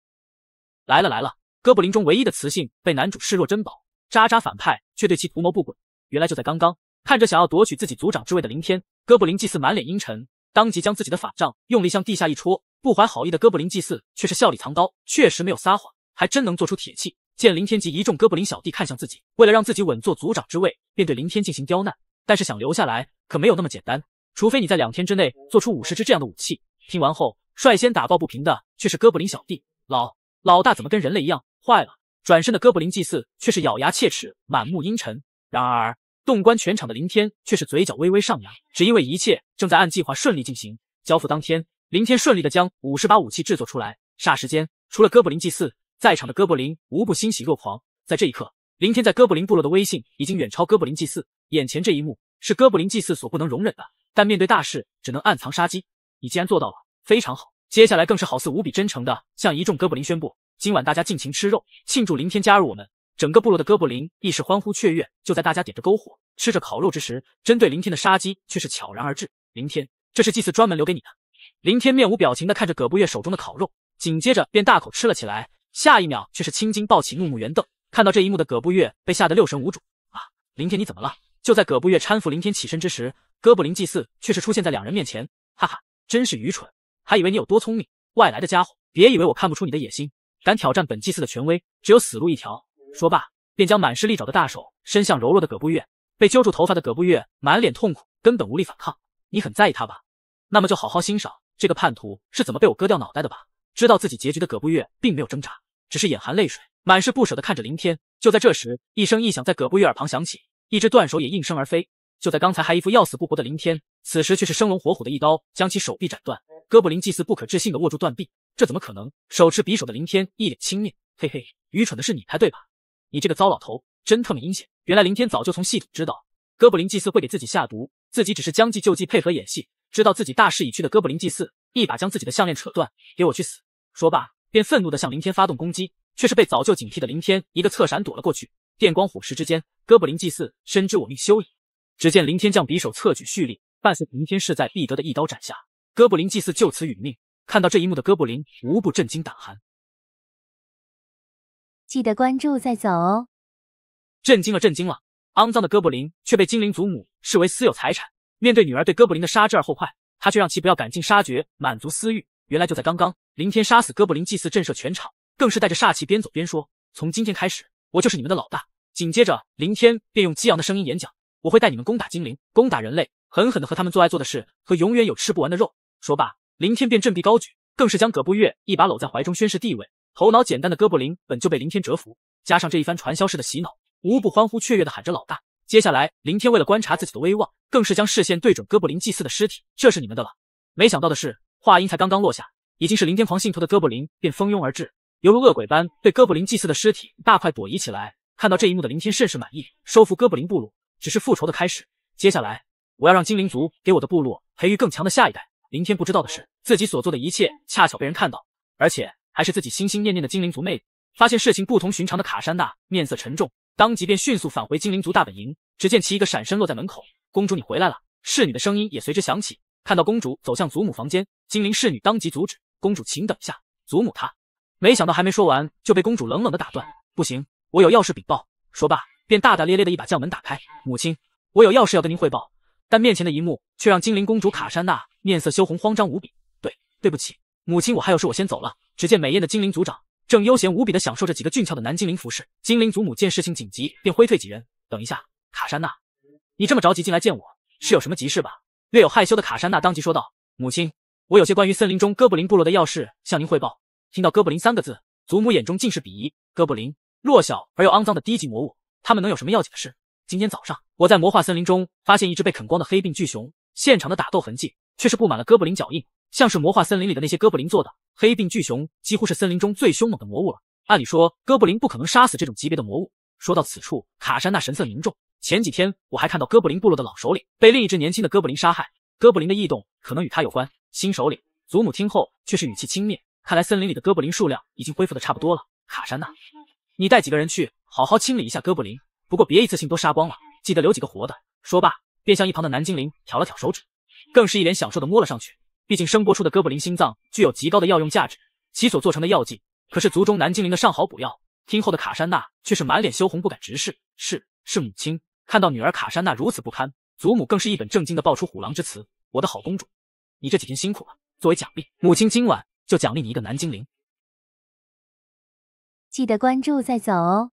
来了来了，哥布林中唯一的雌性被男主视若珍宝，渣渣反派却对其图谋不轨。原来就在刚刚，看着想要夺取自己族长之位的林天，哥布林祭祀满脸阴沉，当即将自己的法杖用力向地下一戳。不怀好意的哥布林祭祀却是笑里藏刀，确实没有撒谎，还真能做出铁器。见林天及一众哥布林小弟看向自己，为了让自己稳坐族长之位，便对林天进行刁难。但是想留下来可没有那么简单，除非你在两天之内做出五十支这样的武器。听完后。率先打抱不平的却是哥布林小弟，老老大怎么跟人类一样坏了？转身的哥布林祭祀却是咬牙切齿，满目阴沉。然而洞观全场的林天却是嘴角微微上扬，只因为一切正在按计划顺利进行。交付当天，林天顺利的将五十把武器制作出来。霎时间，除了哥布林祭祀，在场的哥布林无不欣喜若狂。在这一刻，林天在哥布林部落的威信已经远超哥布林祭祀。眼前这一幕是哥布林祭祀所不能容忍的，但面对大事，只能暗藏杀机。你既然做到了。非常好，接下来更是好似无比真诚的向一众哥布林宣布，今晚大家尽情吃肉，庆祝林天加入我们。整个部落的哥布林亦是欢呼雀跃。就在大家点着篝火，吃着烤肉之时，针对林天的杀机却是悄然而至。林天，这是祭祀专门留给你的。林天面无表情的看着葛不月手中的烤肉，紧接着便大口吃了起来。下一秒却是青筋暴起，怒目圆瞪。看到这一幕的葛不月被吓得六神无主。啊，林天你怎么了？就在葛不月搀扶林天起身之时，哥布林祭祀却是出现在两人面前。哈哈，真是愚蠢。还以为你有多聪明，外来的家伙！别以为我看不出你的野心，敢挑战本祭司的权威，只有死路一条。说罢，便将满是利爪的大手伸向柔弱的葛不月。被揪住头发的葛不月满脸痛苦，根本无力反抗。你很在意他吧？那么就好好欣赏这个叛徒是怎么被我割掉脑袋的吧。知道自己结局的葛不月并没有挣扎，只是眼含泪水，满是不舍的看着林天。就在这时，一声异响在葛不月耳旁响起，一只断手也应声而飞。就在刚才还一副要死不活的林天，此时却是生龙活虎的一刀将其手臂斩断。哥布林祭司不可置信的握住断臂，这怎么可能？手持匕首的林天一脸轻蔑，嘿嘿，愚蠢的是你才对吧？你这个糟老头，真特么阴险！原来林天早就从系统知道哥布林祭司会给自己下毒，自己只是将计就计，配合演戏。知道自己大势已去的哥布林祭司，一把将自己的项链扯断，给我去死！说罢，便愤怒的向林天发动攻击，却是被早就警惕的林天一个侧闪躲了过去。电光火石之间，哥布林祭司深知我命休矣。只见林天将匕首侧举蓄力，伴随林天势在必得的一刀斩下。哥布林祭祀就此殒命。看到这一幕的哥布林无不震惊胆寒。记得关注再走哦。震惊了，震惊了！肮脏的哥布林却被精灵祖母视为私有财产。面对女儿对哥布林的杀之而后快，他却让其不要赶尽杀绝，满足私欲。原来就在刚刚，林天杀死哥布林祭祀，震慑全场，更是带着煞气边走边说：“从今天开始，我就是你们的老大。”紧接着，林天便用激昂的声音演讲：“我会带你们攻打精灵，攻打人类，狠狠的和他们做爱做的事，和永远有吃不完的肉。”说罢，林天便振臂高举，更是将葛布月一把搂在怀中宣誓地位。头脑简单的哥布林本就被林天折服，加上这一番传销式的洗脑，无不欢呼雀跃的喊着“老大”。接下来，林天为了观察自己的威望，更是将视线对准哥布林祭祀的尸体，“这是你们的了。”没想到的是，话音才刚刚落下，已经是林天狂信徒的哥布林便蜂拥而至，犹如恶鬼般对哥布林祭祀的尸体大快朵颐起来。看到这一幕的林天甚是满意，收服哥布林部落只是复仇的开始。接下来，我要让精灵族给我的部落培育更强的下一代。林天不知道的是，自己所做的一切恰巧被人看到，而且还是自己心心念念的精灵族妹子。发现事情不同寻常的卡珊娜面色沉重，当即便迅速返回精灵族大本营。只见其一个闪身落在门口，“公主，你回来了。”侍女的声音也随之响起。看到公主走向祖母房间，精灵侍女当即阻止：“公主，请等一下，祖母她……”没想到还没说完，就被公主冷冷的打断：“不行，我有要事禀报。”说罢，便大大咧咧的一把将门打开：“母亲，我有要事要跟您汇报。”但面前的一幕。却让精灵公主卡珊娜面色羞红，慌张无比。对，对不起，母亲，我还有事，我先走了。只见美艳的精灵族长正悠闲无比的享受着几个俊俏的男精灵服饰。精灵祖母见事情紧急，便挥退几人。等一下，卡珊娜，你这么着急进来见我，是有什么急事吧？略有害羞的卡珊娜当即说道：“母亲，我有些关于森林中哥布林部落的要事向您汇报。”听到“哥布林”三个字，祖母眼中尽是鄙夷。哥布林，弱小而又肮脏的低级魔物，他们能有什么要紧的事？今天早上，我在魔化森林中发现一只被啃光的黑病巨熊。现场的打斗痕迹却是布满了哥布林脚印，像是魔化森林里的那些哥布林做的。黑病巨熊几乎是森林中最凶猛的魔物了，按理说哥布林不可能杀死这种级别的魔物。说到此处，卡珊娜神色凝重。前几天我还看到哥布林部落的老首领被另一只年轻的哥布林杀害，哥布林的异动可能与他有关。新首领祖母听后却是语气轻蔑，看来森林里的哥布林数量已经恢复的差不多了。卡珊娜，你带几个人去好好清理一下哥布林，不过别一次性都杀光了，记得留几个活的。说罢。便向一旁的南精灵挑了挑手指，更是一脸享受的摸了上去。毕竟声波出的哥布林心脏具有极高的药用价值，其所做成的药剂可是族中南精灵的上好补药。听后的卡珊娜却是满脸羞红，不敢直视。是是，母亲看到女儿卡珊娜如此不堪，祖母更是一本正经的爆出虎狼之词：“我的好公主，你这几天辛苦了，作为奖励，母亲今晚就奖励你一个南精灵。”记得关注再走哦。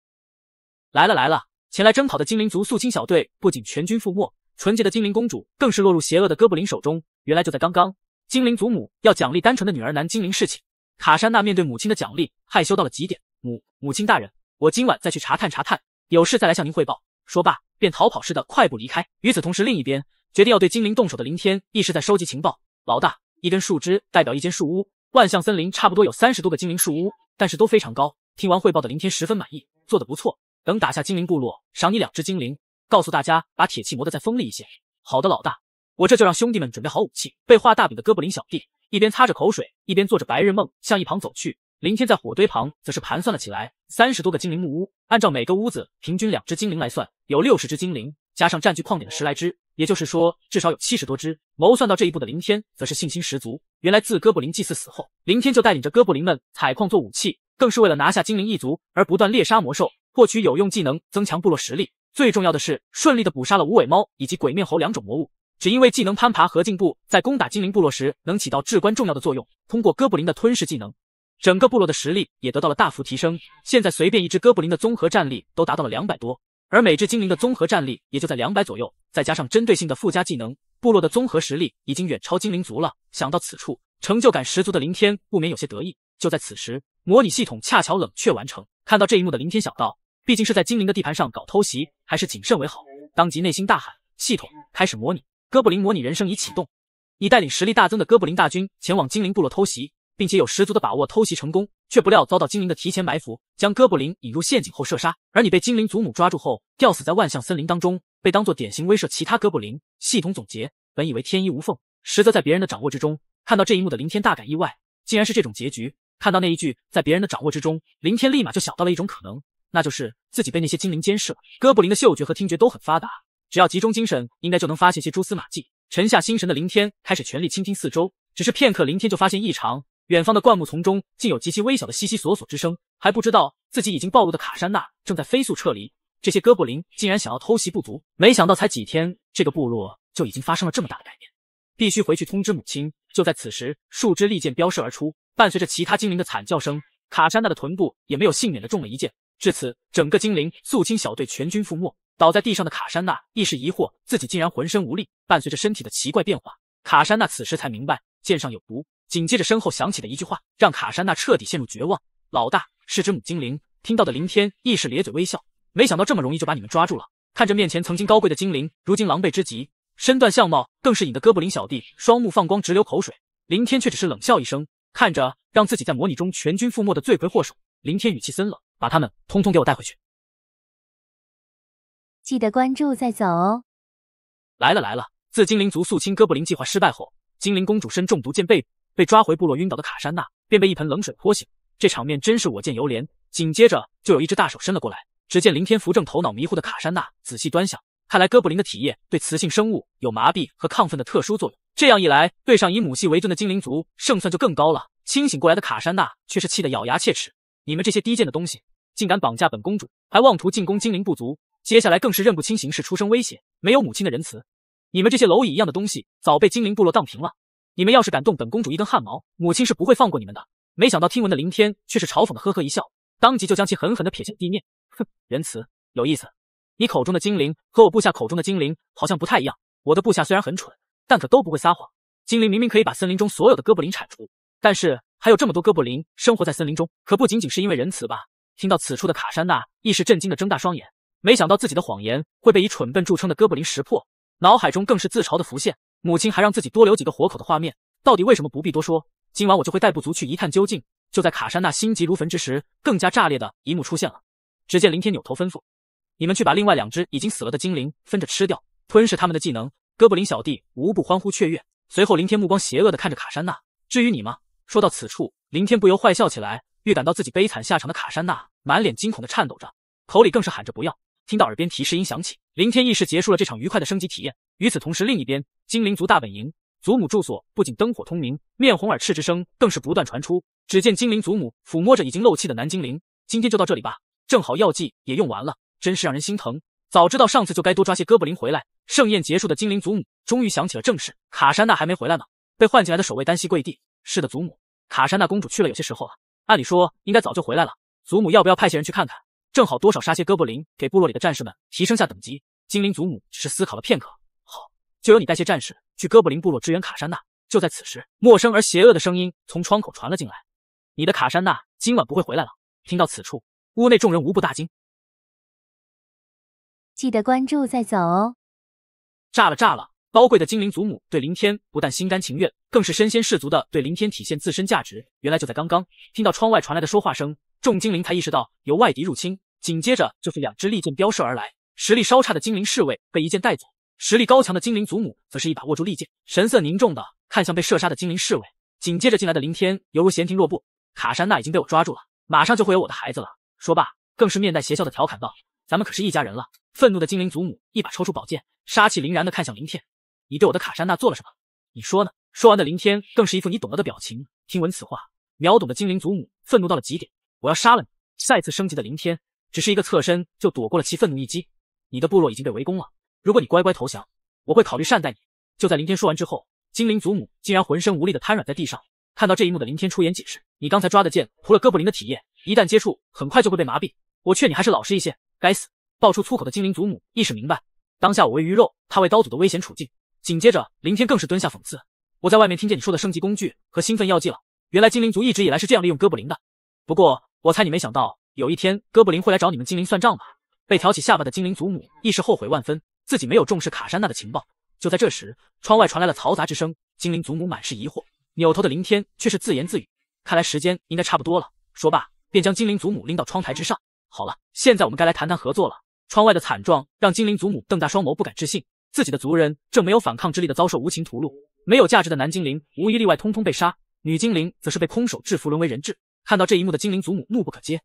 来了来了，前来征讨的精灵族肃清小队不仅全军覆没。纯洁的精灵公主更是落入邪恶的哥布林手中。原来就在刚刚，精灵祖母要奖励单纯的女儿男精灵侍寝。卡珊娜面对母亲的奖励，害羞到了极点。母母亲大人，我今晚再去查探查探，有事再来向您汇报。说罢，便逃跑似的快步离开。与此同时，另一边决定要对精灵动手的林天亦是在收集情报。老大，一根树枝代表一间树屋，万象森林差不多有三十多个精灵树屋，但是都非常高。听完汇报的林天十分满意，做的不错。等打下精灵部落，赏你两只精灵。告诉大家，把铁器磨得再锋利一些。好的，老大，我这就让兄弟们准备好武器。被画大饼的哥布林小弟一边擦着口水，一边做着白日梦，向一旁走去。林天在火堆旁则是盘算了起来：三十多个精灵木屋，按照每个屋子平均两只精灵来算，有六十只精灵，加上占据矿点的十来只，也就是说至少有七十多只。谋算到这一步的林天则是信心十足。原来自哥布林祭祀死后，林天就带领着哥布林们采矿做武器，更是为了拿下精灵一族而不断猎杀魔兽，获取有用技能，增强部落实力。最重要的是顺利的捕杀了无尾猫以及鬼面猴两种魔物，只因为技能攀爬和进步在攻打精灵部落时能起到至关重要的作用。通过哥布林的吞噬技能，整个部落的实力也得到了大幅提升。现在随便一只哥布林的综合战力都达到了两百多，而每只精灵的综合战力也就在两百左右。再加上针对性的附加技能，部落的综合实力已经远超精灵族了。想到此处，成就感十足的林天不免有些得意。就在此时，模拟系统恰巧冷却完成，看到这一幕的林天想到。毕竟是在精灵的地盘上搞偷袭，还是谨慎为好。当即内心大喊：“系统，开始模拟哥布林模拟人生，已启动。你带领实力大增的哥布林大军前往精灵部落偷袭，并且有十足的把握偷袭成功，却不料遭到精灵的提前埋伏，将哥布林引入陷阱后射杀。而你被精灵祖母抓住后，吊死在万象森林当中，被当作典型威慑其他哥布林。”系统总结：本以为天衣无缝，实则在别人的掌握之中。看到这一幕的林天大感意外，竟然是这种结局。看到那一句“在别人的掌握之中”，林天立马就想到了一种可能。那就是自己被那些精灵监视了。哥布林的嗅觉和听觉都很发达，只要集中精神，应该就能发现些蛛丝马迹。沉下心神的林天开始全力倾听四周，只是片刻，林天就发现异常。远方的灌木丛中竟有极其微小的悉悉索索之声。还不知道自己已经暴露的卡珊娜正在飞速撤离。这些哥布林竟然想要偷袭部族，没想到才几天，这个部落就已经发生了这么大的改变。必须回去通知母亲。就在此时，数支利箭飙射而出，伴随着其他精灵的惨叫声，卡珊娜的臀部也没有幸免的中了一箭。至此，整个精灵肃清小队全军覆没。倒在地上的卡珊娜亦是疑惑，自己竟然浑身无力。伴随着身体的奇怪变化，卡珊娜此时才明白剑上有毒。紧接着，身后响起的一句话，让卡珊娜彻底陷入绝望。老大是只母精灵，听到的林天亦是咧嘴微笑。没想到这么容易就把你们抓住了。看着面前曾经高贵的精灵，如今狼狈之极，身段相貌更是引得哥布林小弟双目放光，直流口水。林天却只是冷笑一声，看着让自己在模拟中全军覆没的罪魁祸首，林天语气森冷。把他们通通给我带回去！记得关注再走哦。来了来了！自精灵族肃清哥布林计划失败后，精灵公主身中毒箭被被抓回部落晕倒的卡珊娜便被一盆冷水泼醒，这场面真是我见犹怜。紧接着就有一只大手伸了过来，只见林天扶正头脑迷糊的卡珊娜，仔细端详，看来哥布林的体液对雌性生物有麻痹和亢奋的特殊作用。这样一来，对上以母系为尊的精灵族，胜算就更高了。清醒过来的卡珊娜却是气得咬牙切齿：“你们这些低贱的东西！”竟敢绑架本公主，还妄图进攻精灵部族，接下来更是认不清形势，出声威胁。没有母亲的仁慈，你们这些蝼蚁一样的东西，早被精灵部落荡平了。你们要是敢动本公主一根汗毛，母亲是不会放过你们的。没想到听闻的林天却是嘲讽的呵呵一笑，当即就将其狠狠地撇向地面。哼，仁慈，有意思。你口中的精灵和我部下口中的精灵好像不太一样。我的部下虽然很蠢，但可都不会撒谎。精灵明明可以把森林中所有的哥布林铲除，但是还有这么多哥布林生活在森林中，可不仅仅是因为仁慈吧？听到此处的卡珊娜一时震惊的睁大双眼，没想到自己的谎言会被以蠢笨著称的哥布林识破，脑海中更是自嘲的浮现母亲还让自己多留几个活口的画面。到底为什么？不必多说，今晚我就会带部族去一探究竟。就在卡珊娜心急如焚之时，更加炸裂的一幕出现了。只见林天扭头吩咐：“你们去把另外两只已经死了的精灵分着吃掉，吞噬他们的技能。”哥布林小弟无不欢呼雀跃。随后，林天目光邪恶的看着卡珊娜：“至于你吗？”说到此处，林天不由坏笑起来。预感到自己悲惨下场的卡珊娜满脸惊恐的颤抖着，口里更是喊着“不要”。听到耳边提示音响起，林天意识结束了这场愉快的升级体验。与此同时，另一边精灵族大本营祖母住所不仅灯火通明，面红耳赤之声更是不断传出。只见精灵祖母抚摸着已经漏气的男精灵：“今天就到这里吧，正好药剂也用完了，真是让人心疼。早知道上次就该多抓些哥布林回来。”盛宴结束的精灵祖母终于想起了正事：“卡珊娜还没回来呢。被唤进来的守卫单膝跪地：“是的，祖母，卡珊娜公主去了。有些时候啊。”按理说应该早就回来了，祖母要不要派些人去看看？正好多少杀些哥布林，给部落里的战士们提升下等级。精灵祖母只是思考了片刻，好，就由你带些战士去哥布林部落支援卡珊娜。就在此时，陌生而邪恶的声音从窗口传了进来：“你的卡珊娜今晚不会回来了。”听到此处，屋内众人无不大惊。记得关注再走哦！炸了，炸了！高贵的精灵祖母对林天不但心甘情愿，更是身先士卒的对林天体现自身价值。原来就在刚刚听到窗外传来的说话声，众精灵才意识到有外敌入侵。紧接着就是两支利箭飙射而来，实力稍差的精灵侍卫被一箭带走，实力高强的精灵祖母则是一把握住利箭，神色凝重的看向被射杀的精灵侍卫。紧接着进来的林天犹如闲庭若步，卡珊娜已经被我抓住了，马上就会有我的孩子了。说罢，更是面带邪笑的调侃道：“咱们可是一家人了。”愤怒的精灵祖母一把抽出宝剑，杀气凛然的看向林天。你对我的卡珊娜做了什么？你说呢？说完的林天更是一副你懂了的表情。听闻此话，秒懂的精灵祖母愤怒到了极点，我要杀了你！再次升级的林天只是一个侧身就躲过了其愤怒一击。你的部落已经被围攻了，如果你乖乖投降，我会考虑善待你。就在林天说完之后，精灵祖母竟然浑身无力的瘫软在地上。看到这一幕的林天出言解释：“你刚才抓的剑涂了哥布林的体液，一旦接触，很快就会被麻痹。我劝你还是老实一些。”该死！爆出粗口的精灵祖母意识明白，当下我为鱼肉，他为刀俎的危险处境。紧接着，林天更是蹲下讽刺：“我在外面听见你说的升级工具和兴奋药剂了，原来精灵族一直以来是这样利用哥布林的。不过，我猜你没想到有一天哥布林会来找你们精灵算账吧？”被挑起下巴的精灵祖母一时后悔万分，自己没有重视卡珊娜的情报。就在这时，窗外传来了嘈杂之声，精灵祖母满是疑惑，扭头的林天却是自言自语：“看来时间应该差不多了。”说罢，便将精灵祖母拎到窗台之上。好了，现在我们该来谈谈合作了。窗外的惨状让精灵祖母瞪大双眸，不敢置信。自己的族人正没有反抗之力的遭受无情屠戮，没有价值的男精灵无一例外，通通被杀；女精灵则是被空手制服，沦为人质。看到这一幕的精灵祖母怒不可接：“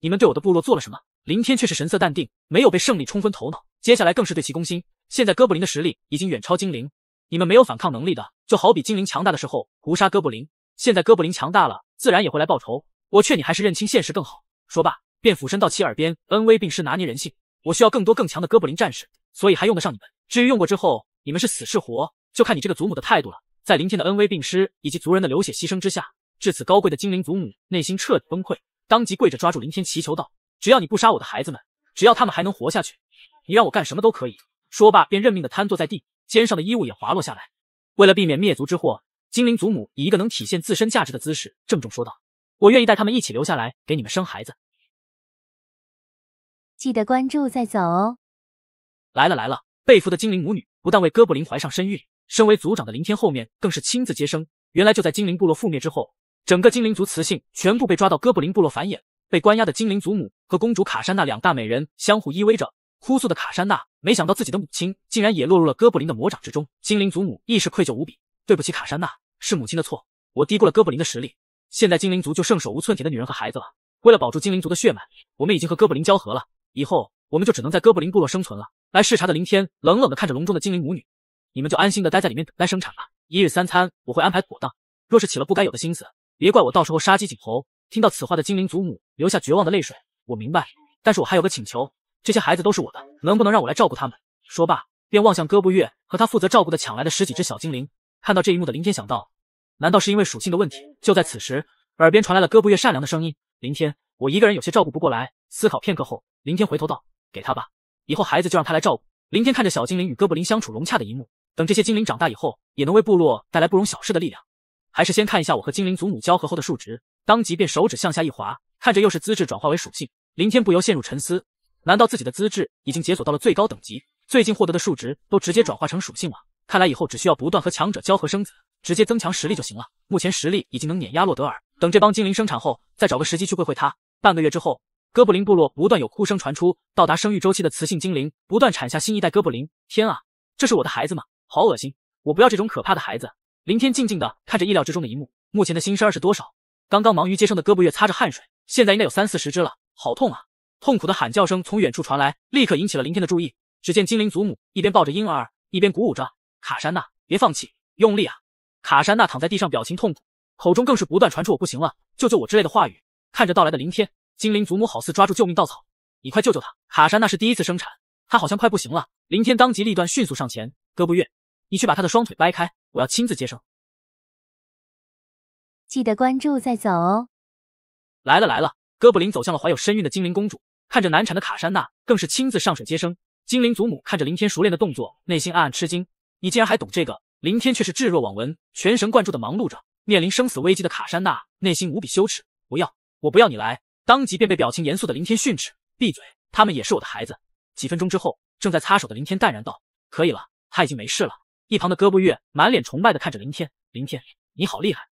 你们对我的部落做了什么？”林天却是神色淡定，没有被胜利冲昏头脑。接下来更是对其攻心。现在哥布林的实力已经远超精灵，你们没有反抗能力的，就好比精灵强大的时候屠杀哥布林。现在哥布林强大了，自然也会来报仇。我劝你还是认清现实更好。说罢，便俯身到其耳边，恩威并施，拿捏人性。我需要更多更强的哥布林战士。所以还用得上你们。至于用过之后，你们是死是活，就看你这个祖母的态度了。在林天的恩威并施以及族人的流血牺牲之下，至此高贵的精灵祖母内心彻底崩溃，当即跪着抓住林天祈求道：“只要你不杀我的孩子们，只要他们还能活下去，你让我干什么都可以。”说罢便认命的瘫坐在地，肩上的衣物也滑落下来。为了避免灭族之祸，精灵祖母以一个能体现自身价值的姿势郑重说道：“我愿意带他们一起留下来，给你们生孩子。”记得关注再走哦。来了来了！被俘的精灵母女不但为哥布林怀上身孕，身为族长的林天后面更是亲自接生。原来就在精灵部落覆灭之后，整个精灵族雌性全部被抓到哥布林部落繁衍。被关押的精灵祖母和公主卡珊娜两大美人相互依偎着，哭诉的卡珊娜没想到自己的母亲竟然也落入了哥布林的魔掌之中。精灵祖母亦是愧疚无比，对不起卡珊娜，是母亲的错，我低估了哥布林的实力。现在精灵族就剩手无寸铁的女人和孩子了，为了保住精灵族的血脉，我们已经和哥布林交合了，以后。我们就只能在哥布林部落生存了。来视察的林天冷冷的看着笼中的精灵母女，你们就安心的待在里面等待生产吧。一日三餐我会安排妥当。若是起了不该有的心思，别怪我到时候杀鸡儆猴。听到此话的精灵祖母流下绝望的泪水。我明白，但是我还有个请求，这些孩子都是我的，能不能让我来照顾他们？说罢，便望向哥布月和他负责照顾的抢来的十几只小精灵。看到这一幕的林天想到，难道是因为属性的问题？就在此时，耳边传来了哥布月善良的声音：“林天，我一个人有些照顾不过来。”思考片刻后，林天回头道。给他吧，以后孩子就让他来照顾。林天看着小精灵与哥布林相处融洽的一幕，等这些精灵长大以后，也能为部落带来不容小视的力量。还是先看一下我和精灵祖母交合后的数值。当即便手指向下一滑，看着又是资质转化为属性，林天不由陷入沉思：难道自己的资质已经解锁到了最高等级？最近获得的数值都直接转化成属性了？看来以后只需要不断和强者交合生子，直接增强实力就行了。目前实力已经能碾压洛德尔。等这帮精灵生产后，再找个时机去会会他。半个月之后。哥布林部落不断有哭声传出，到达生育周期的雌性精灵不断产下新一代哥布林。天啊，这是我的孩子吗？好恶心，我不要这种可怕的孩子！林天静静的看着意料之中的一幕。目前的新生儿是多少？刚刚忙于接生的哥布月擦着汗水，现在应该有三四十只了。好痛啊！痛苦的喊叫声从远处传来，立刻引起了林天的注意。只见精灵祖母一边抱着婴儿，一边鼓舞着卡珊娜：“别放弃，用力啊！”卡珊娜躺在地上，表情痛苦，口中更是不断传出“我不行了，救救我”之类的话语。看着到来的林天。精灵祖母好似抓住救命稻草，你快救救她！卡珊娜是第一次生产，她好像快不行了。林天当即立断，迅速上前。哥布月，你去把她的双腿掰开，我要亲自接生。记得关注再走哦。来了来了，哥布林走向了怀有身孕的精灵公主，看着难产的卡珊娜，更是亲自上水接生。精灵祖母看着林天熟练的动作，内心暗暗吃惊：你竟然还懂这个？林天却是置若罔闻，全神贯注的忙碌着。面临生死危机的卡珊娜，内心无比羞耻：不要，我不要你来。当即便被表情严肃的林天训斥：“闭嘴！他们也是我的孩子。”几分钟之后，正在擦手的林天淡然道：“可以了，他已经没事了。”一旁的戈布月满脸崇拜的看着林天：“林天，你好厉害！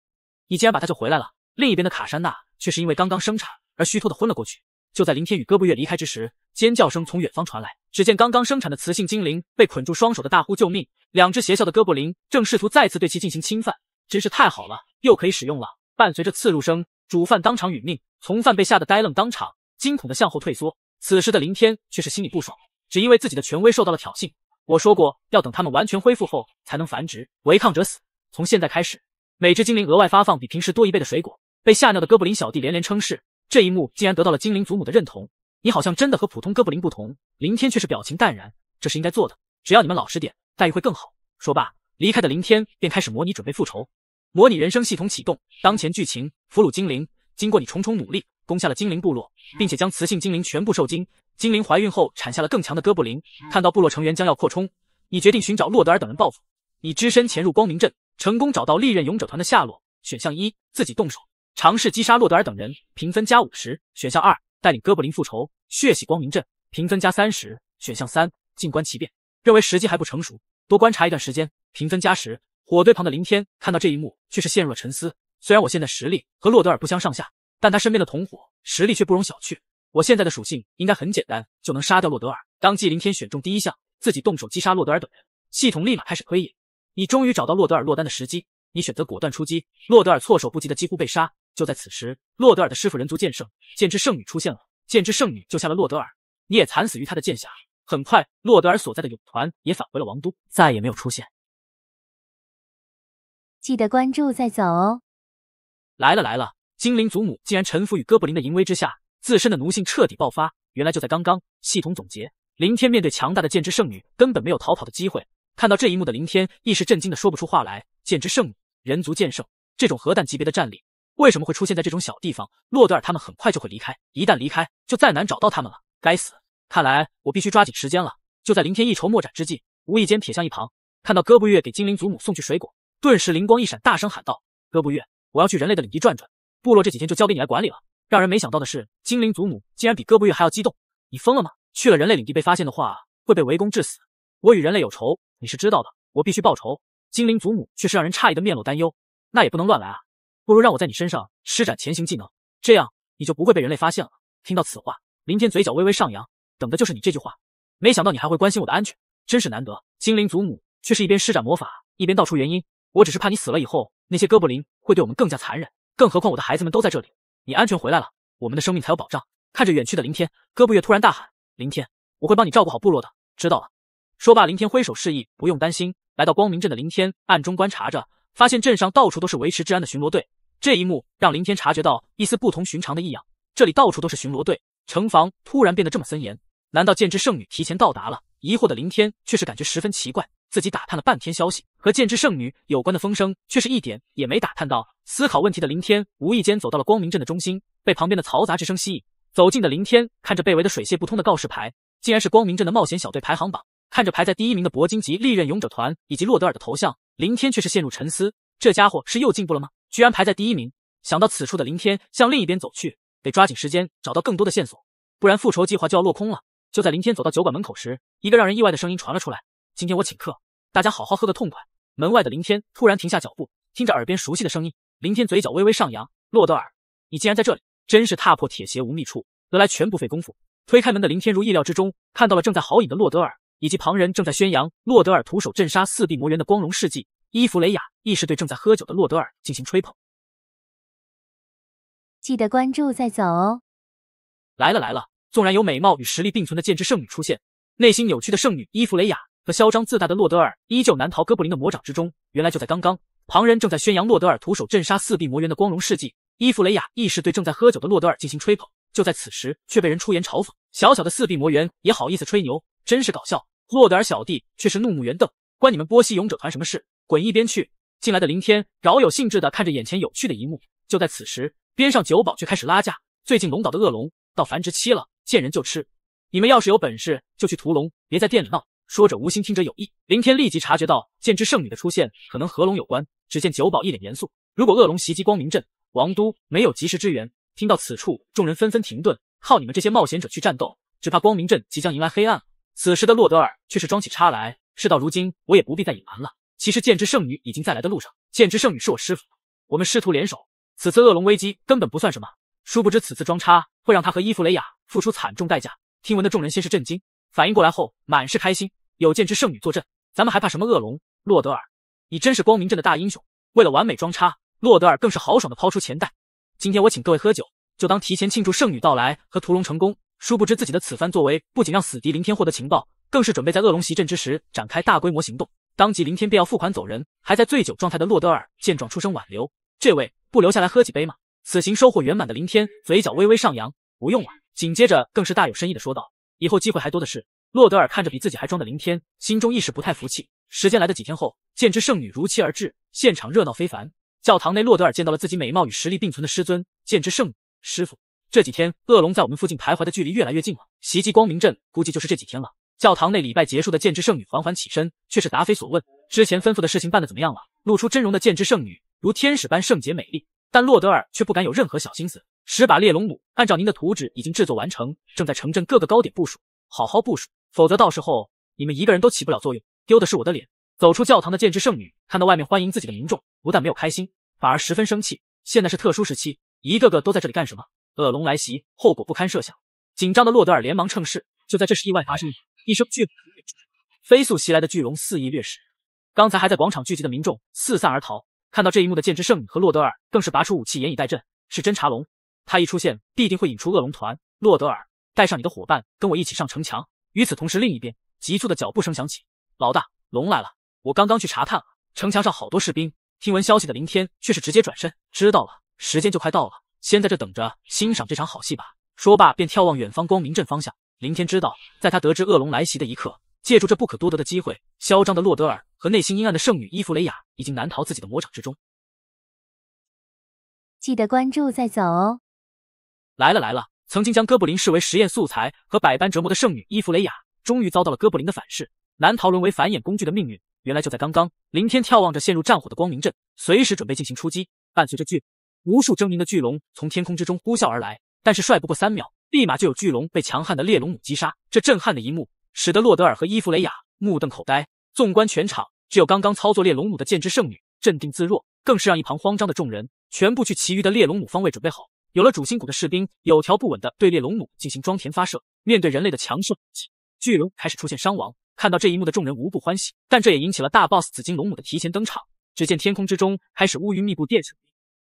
你竟然把他救回来了。”另一边的卡珊娜却是因为刚刚生产而虚脱的昏了过去。就在林天与戈布月离开之时，尖叫声从远方传来。只见刚刚生产的雌性精灵被捆住双手的大呼救命，两只邪笑的哥布林正试图再次对其进行侵犯。真是太好了，又可以使用了。伴随着刺入声，主犯当场殒命。从犯被吓得呆愣，当场惊恐的向后退缩。此时的林天却是心里不爽，只因为自己的权威受到了挑衅。我说过，要等他们完全恢复后才能繁殖，违抗者死。从现在开始，每只精灵额外发放比平时多一倍的水果。被吓尿的哥布林小弟连连称是。这一幕竟然得到了精灵祖母的认同。你好像真的和普通哥布林不同。林天却是表情淡然，这是应该做的。只要你们老实点，待遇会更好。说罢，离开的林天便开始模拟准备复仇。模拟人生系统启动，当前剧情：俘虏精灵。经过你重重努力，攻下了精灵部落，并且将雌性精灵全部受精。精灵怀孕后产下了更强的哥布林。看到部落成员将要扩充，你决定寻找洛德尔等人报复。你只身潜入光明镇，成功找到历任勇者团的下落。选项一：自己动手，尝试击杀洛德尔等人，评分加五十。选项二：带领哥布林复仇，血洗光明镇，评分加三十。选项三：静观其变，认为时机还不成熟，多观察一段时间，评分加十。火堆旁的林天看到这一幕，却是陷入了沉思。虽然我现在实力和洛德尔不相上下，但他身边的同伙实力却不容小觑。我现在的属性应该很简单，就能杀掉洛德尔。当纪灵天选中第一项，自己动手击杀洛德尔等人，系统立马开始推演。你终于找到洛德尔落单的时机，你选择果断出击，洛德尔措手不及的几乎被杀。就在此时，洛德尔的师傅人族剑圣剑之圣女出现了，剑之圣女救下了洛德尔，你也惨死于他的剑下。很快，洛德尔所在的勇团也返回了王都，再也没有出现。记得关注再走哦。来了来了！精灵祖母竟然臣服于哥布林的淫威之下，自身的奴性彻底爆发。原来就在刚刚，系统总结：林天面对强大的剑之圣女，根本没有逃跑的机会。看到这一幕的林天一时震惊的说不出话来。剑之圣女，人族剑圣，这种核弹级别的战力，为什么会出现在这种小地方？洛德尔他们很快就会离开，一旦离开，就再难找到他们了。该死！看来我必须抓紧时间了。就在林天一筹莫展之际，无意间瞥向一旁，看到哥布月给精灵祖母送去水果，顿时灵光一闪，大声喊道：“哥布月！”我要去人类的领地转转，部落这几天就交给你来管理了。让人没想到的是，精灵祖母竟然比哥布玉还要激动。你疯了吗？去了人类领地被发现的话，会被围攻致死。我与人类有仇，你是知道的，我必须报仇。精灵祖母却是让人诧异的面露担忧。那也不能乱来啊，不如让我在你身上施展潜行技能，这样你就不会被人类发现了。听到此话，林天嘴角微微上扬，等的就是你这句话。没想到你还会关心我的安全，真是难得。精灵祖母却是一边施展魔法，一边道出原因。我只是怕你死了以后，那些哥布林会对我们更加残忍。更何况我的孩子们都在这里，你安全回来了，我们的生命才有保障。看着远去的林天，哥布月突然大喊：“林天，我会帮你照顾好部落的。”知道了。说罢，林天挥手示意，不用担心。来到光明镇的林天暗中观察着，发现镇上到处都是维持治安的巡逻队。这一幕让林天察觉到一丝不同寻常的异样。这里到处都是巡逻队，城防突然变得这么森严，难道剑之圣女提前到达了？疑惑的林天却是感觉十分奇怪。自己打探了半天消息，和剑之圣女有关的风声却是一点也没打探到。思考问题的林天无意间走到了光明镇的中心，被旁边的嘈杂之声吸引。走近的林天看着被围得水泄不通的告示牌，竟然是光明镇的冒险小队排行榜。看着排在第一名的铂金级利刃勇者团以及洛德尔的头像，林天却是陷入沉思：这家伙是又进步了吗？居然排在第一名。想到此处的林天向另一边走去，得抓紧时间找到更多的线索，不然复仇计划就要落空了。就在林天走到酒馆门口时，一个让人意外的声音传了出来。今天我请客，大家好好喝个痛快。门外的林天突然停下脚步，听着耳边熟悉的声音，林天嘴角微微上扬。洛德尔，你竟然在这里，真是踏破铁鞋无觅处，得来全不费工夫。推开门的林天如意料之中，看到了正在豪饮的洛德尔，以及旁人正在宣扬洛德尔徒手镇杀四臂魔猿的光荣事迹。伊芙蕾雅亦是对正在喝酒的洛德尔进行吹捧。记得关注再走哦。来了来了，纵然有美貌与实力并存的剑之圣女出现，内心扭曲的圣女伊芙蕾雅和嚣张自大的洛德尔依旧难逃哥布林的魔掌之中。原来就在刚刚，旁人正在宣扬洛德尔徒手镇杀四臂魔猿的光荣事迹，伊芙雷亚亦是对正在喝酒的洛德尔进行吹捧。就在此时，却被人出言嘲讽：“小小的四臂魔猿也好意思吹牛，真是搞笑！”洛德尔小弟却是怒目圆瞪：“关你们波西勇者团什么事？滚一边去！”进来的林天饶有兴致地看着眼前有趣的一幕。就在此时，边上酒保却开始拉架：“最近龙岛的恶龙到繁殖期了，见人就吃。你们要是有本事，就去屠龙，别在店里闹。”说者无心，听者有意。林天立即察觉到剑之圣女的出现可能和龙有关。只见九宝一脸严肃：“如果恶龙袭击光明镇王都，没有及时支援。”听到此处，众人纷纷停顿。靠你们这些冒险者去战斗，只怕光明镇即将迎来黑暗。此时的洛德尔却是装起叉来。事到如今，我也不必再隐瞒了。其实剑之圣女已经在来的路上。剑之圣女是我师傅，我们师徒联手，此次恶龙危机根本不算什么。殊不知此次装叉会让他和伊芙蕾雅付出惨重代价。听闻的众人先是震惊。反应过来后，满是开心。有剑之圣女坐镇，咱们还怕什么恶龙？洛德尔，你真是光明镇的大英雄！为了完美装叉，洛德尔更是豪爽的抛出钱袋。今天我请各位喝酒，就当提前庆祝圣女到来和屠龙成功。殊不知自己的此番作为，不仅让死敌林天获得情报，更是准备在恶龙袭阵之时展开大规模行动。当即林天便要付款走人，还在醉酒状态的洛德尔见状，出声挽留：“这位不留下来喝几杯吗？”此行收获圆满的林天嘴角微微上扬：“不用了。”紧接着更是大有深意的说道。以后机会还多的是。洛德尔看着比自己还装的林天，心中一时不太服气。时间来的几天后，剑之圣女如期而至，现场热闹非凡。教堂内，洛德尔见到了自己美貌与实力并存的师尊——剑之圣女师傅。这几天恶龙在我们附近徘徊的距离越来越近了，袭击光明镇估计就是这几天了。教堂内礼拜结束的剑之圣女缓缓起身，却是答非所问：“之前吩咐的事情办的怎么样了？”露出真容的剑之圣女如天使般圣洁美丽，但洛德尔却不敢有任何小心思。十把烈龙弩按照您的图纸已经制作完成，正在城镇各个高点部署。好好部署，否则到时候你们一个人都起不了作用，丢的是我的脸。走出教堂的剑之圣女看到外面欢迎自己的民众，不但没有开心，反而十分生气。现在是特殊时期，一个个都在这里干什么？恶龙来袭，后果不堪设想。紧张的洛德尔连忙趁势。就在这时，意外发生，一声巨飞速袭来的巨龙肆意掠食。刚才还在广场聚集的民众四散而逃。看到这一幕的剑之圣女和洛德尔更是拔出武器，严以待阵。是侦察龙。他一出现，必定会引出恶龙团。洛德尔，带上你的伙伴，跟我一起上城墙。与此同时，另一边，急促的脚步声响起。老大，龙来了！我刚刚去查探了，城墙上好多士兵。听闻消息的林天却是直接转身。知道了，时间就快到了，先在这等着，欣赏这场好戏吧。说罢，便眺望远方光明镇方向。林天知道，在他得知恶龙来袭的一刻，借助这不可多得的机会，嚣张的洛德尔和内心阴暗的圣女伊芙蕾雅，已经难逃自己的魔掌之中。记得关注再走哦。来了来了！曾经将哥布林视为实验素材和百般折磨的圣女伊芙蕾雅，终于遭到了哥布林的反噬，难逃沦为繁衍工具的命运。原来就在刚刚，林天眺望着陷入战火的光明阵，随时准备进行出击。伴随着巨无数狰狞的巨龙从天空之中呼啸而来，但是帅不过三秒，立马就有巨龙被强悍的猎龙母击杀。这震撼的一幕，使得洛德尔和伊芙蕾雅目瞪口呆。纵观全场，只有刚刚操作猎龙母的剑之圣女镇定自若，更是让一旁慌张的众人全部去其余的猎龙母方位准备好。有了主心骨的士兵，有条不紊的对列龙母进行装填发射。面对人类的强盛武器，巨龙开始出现伤亡。看到这一幕的众人无不欢喜，但这也引起了大 boss 紫金龙母的提前登场。只见天空之中开始乌云密布，电闪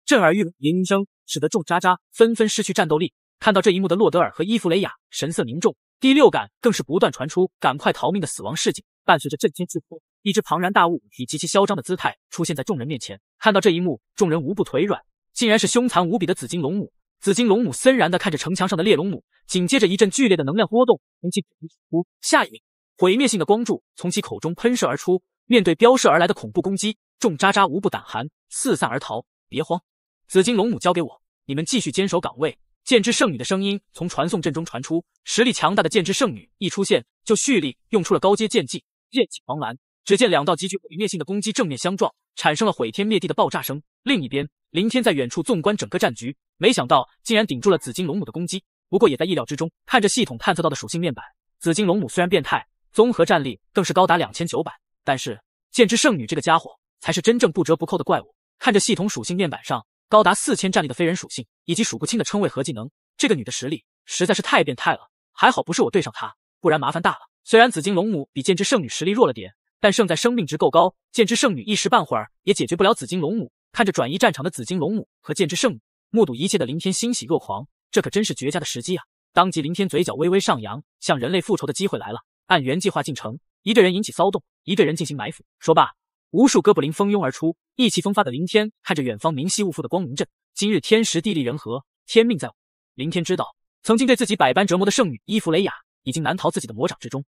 震耳欲聋，银鸣声使得众渣渣纷纷失去战斗力。看到这一幕的洛德尔和伊芙雷雅神色凝重，第六感更是不断传出“赶快逃命”的死亡示警。伴随着震天巨吼，一只庞然大物以极其嚣张的姿态出现在众人面前。看到这一幕，众人无不腿软。竟然是凶残无比的紫金龙母！紫金龙母森然地看着城墙上的烈龙母，紧接着一阵剧烈的能量波动，轰击！呼！下一秒，毁灭性的光柱从其口中喷射而出。面对飙射而来的恐怖攻击，众渣渣无不胆寒，四散而逃。别慌，紫金龙母交给我，你们继续坚守岗位。剑之圣女的声音从传送阵中传出。实力强大的剑之圣女一出现，就蓄力用出了高阶剑技，剑起狂澜。只见两道极具毁灭性的攻击正面相撞，产生了毁天灭地的爆炸声。另一边。林天在远处纵观整个战局，没想到竟然顶住了紫金龙母的攻击。不过也在意料之中。看着系统探测到的属性面板，紫金龙母虽然变态，综合战力更是高达两千九百，但是剑之圣女这个家伙才是真正不折不扣的怪物。看着系统属性面板上高达四千战力的非人属性，以及数不清的称谓和技能，这个女的实力实在是太变态了。还好不是我对上她，不然麻烦大了。虽然紫金龙母比剑之圣女实力弱了点，但胜在生命值够高，剑之圣女一时半会儿也解决不了紫金龙母。看着转移战场的紫金龙母和剑之圣女，目睹一切的林天欣喜若狂，这可真是绝佳的时机啊！当即，林天嘴角微微上扬，向人类复仇的机会来了。按原计划进城，一队人引起骚动，一队人进行埋伏。说罢，无数哥布林蜂拥而出。意气风发的林天看着远方明晰雾覆的光明镇，今日天时地利人和，天命在。林天知道，曾经对自己百般折磨的圣女伊芙蕾雅已经难逃自己的魔掌之中。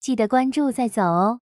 记得关注再走哦。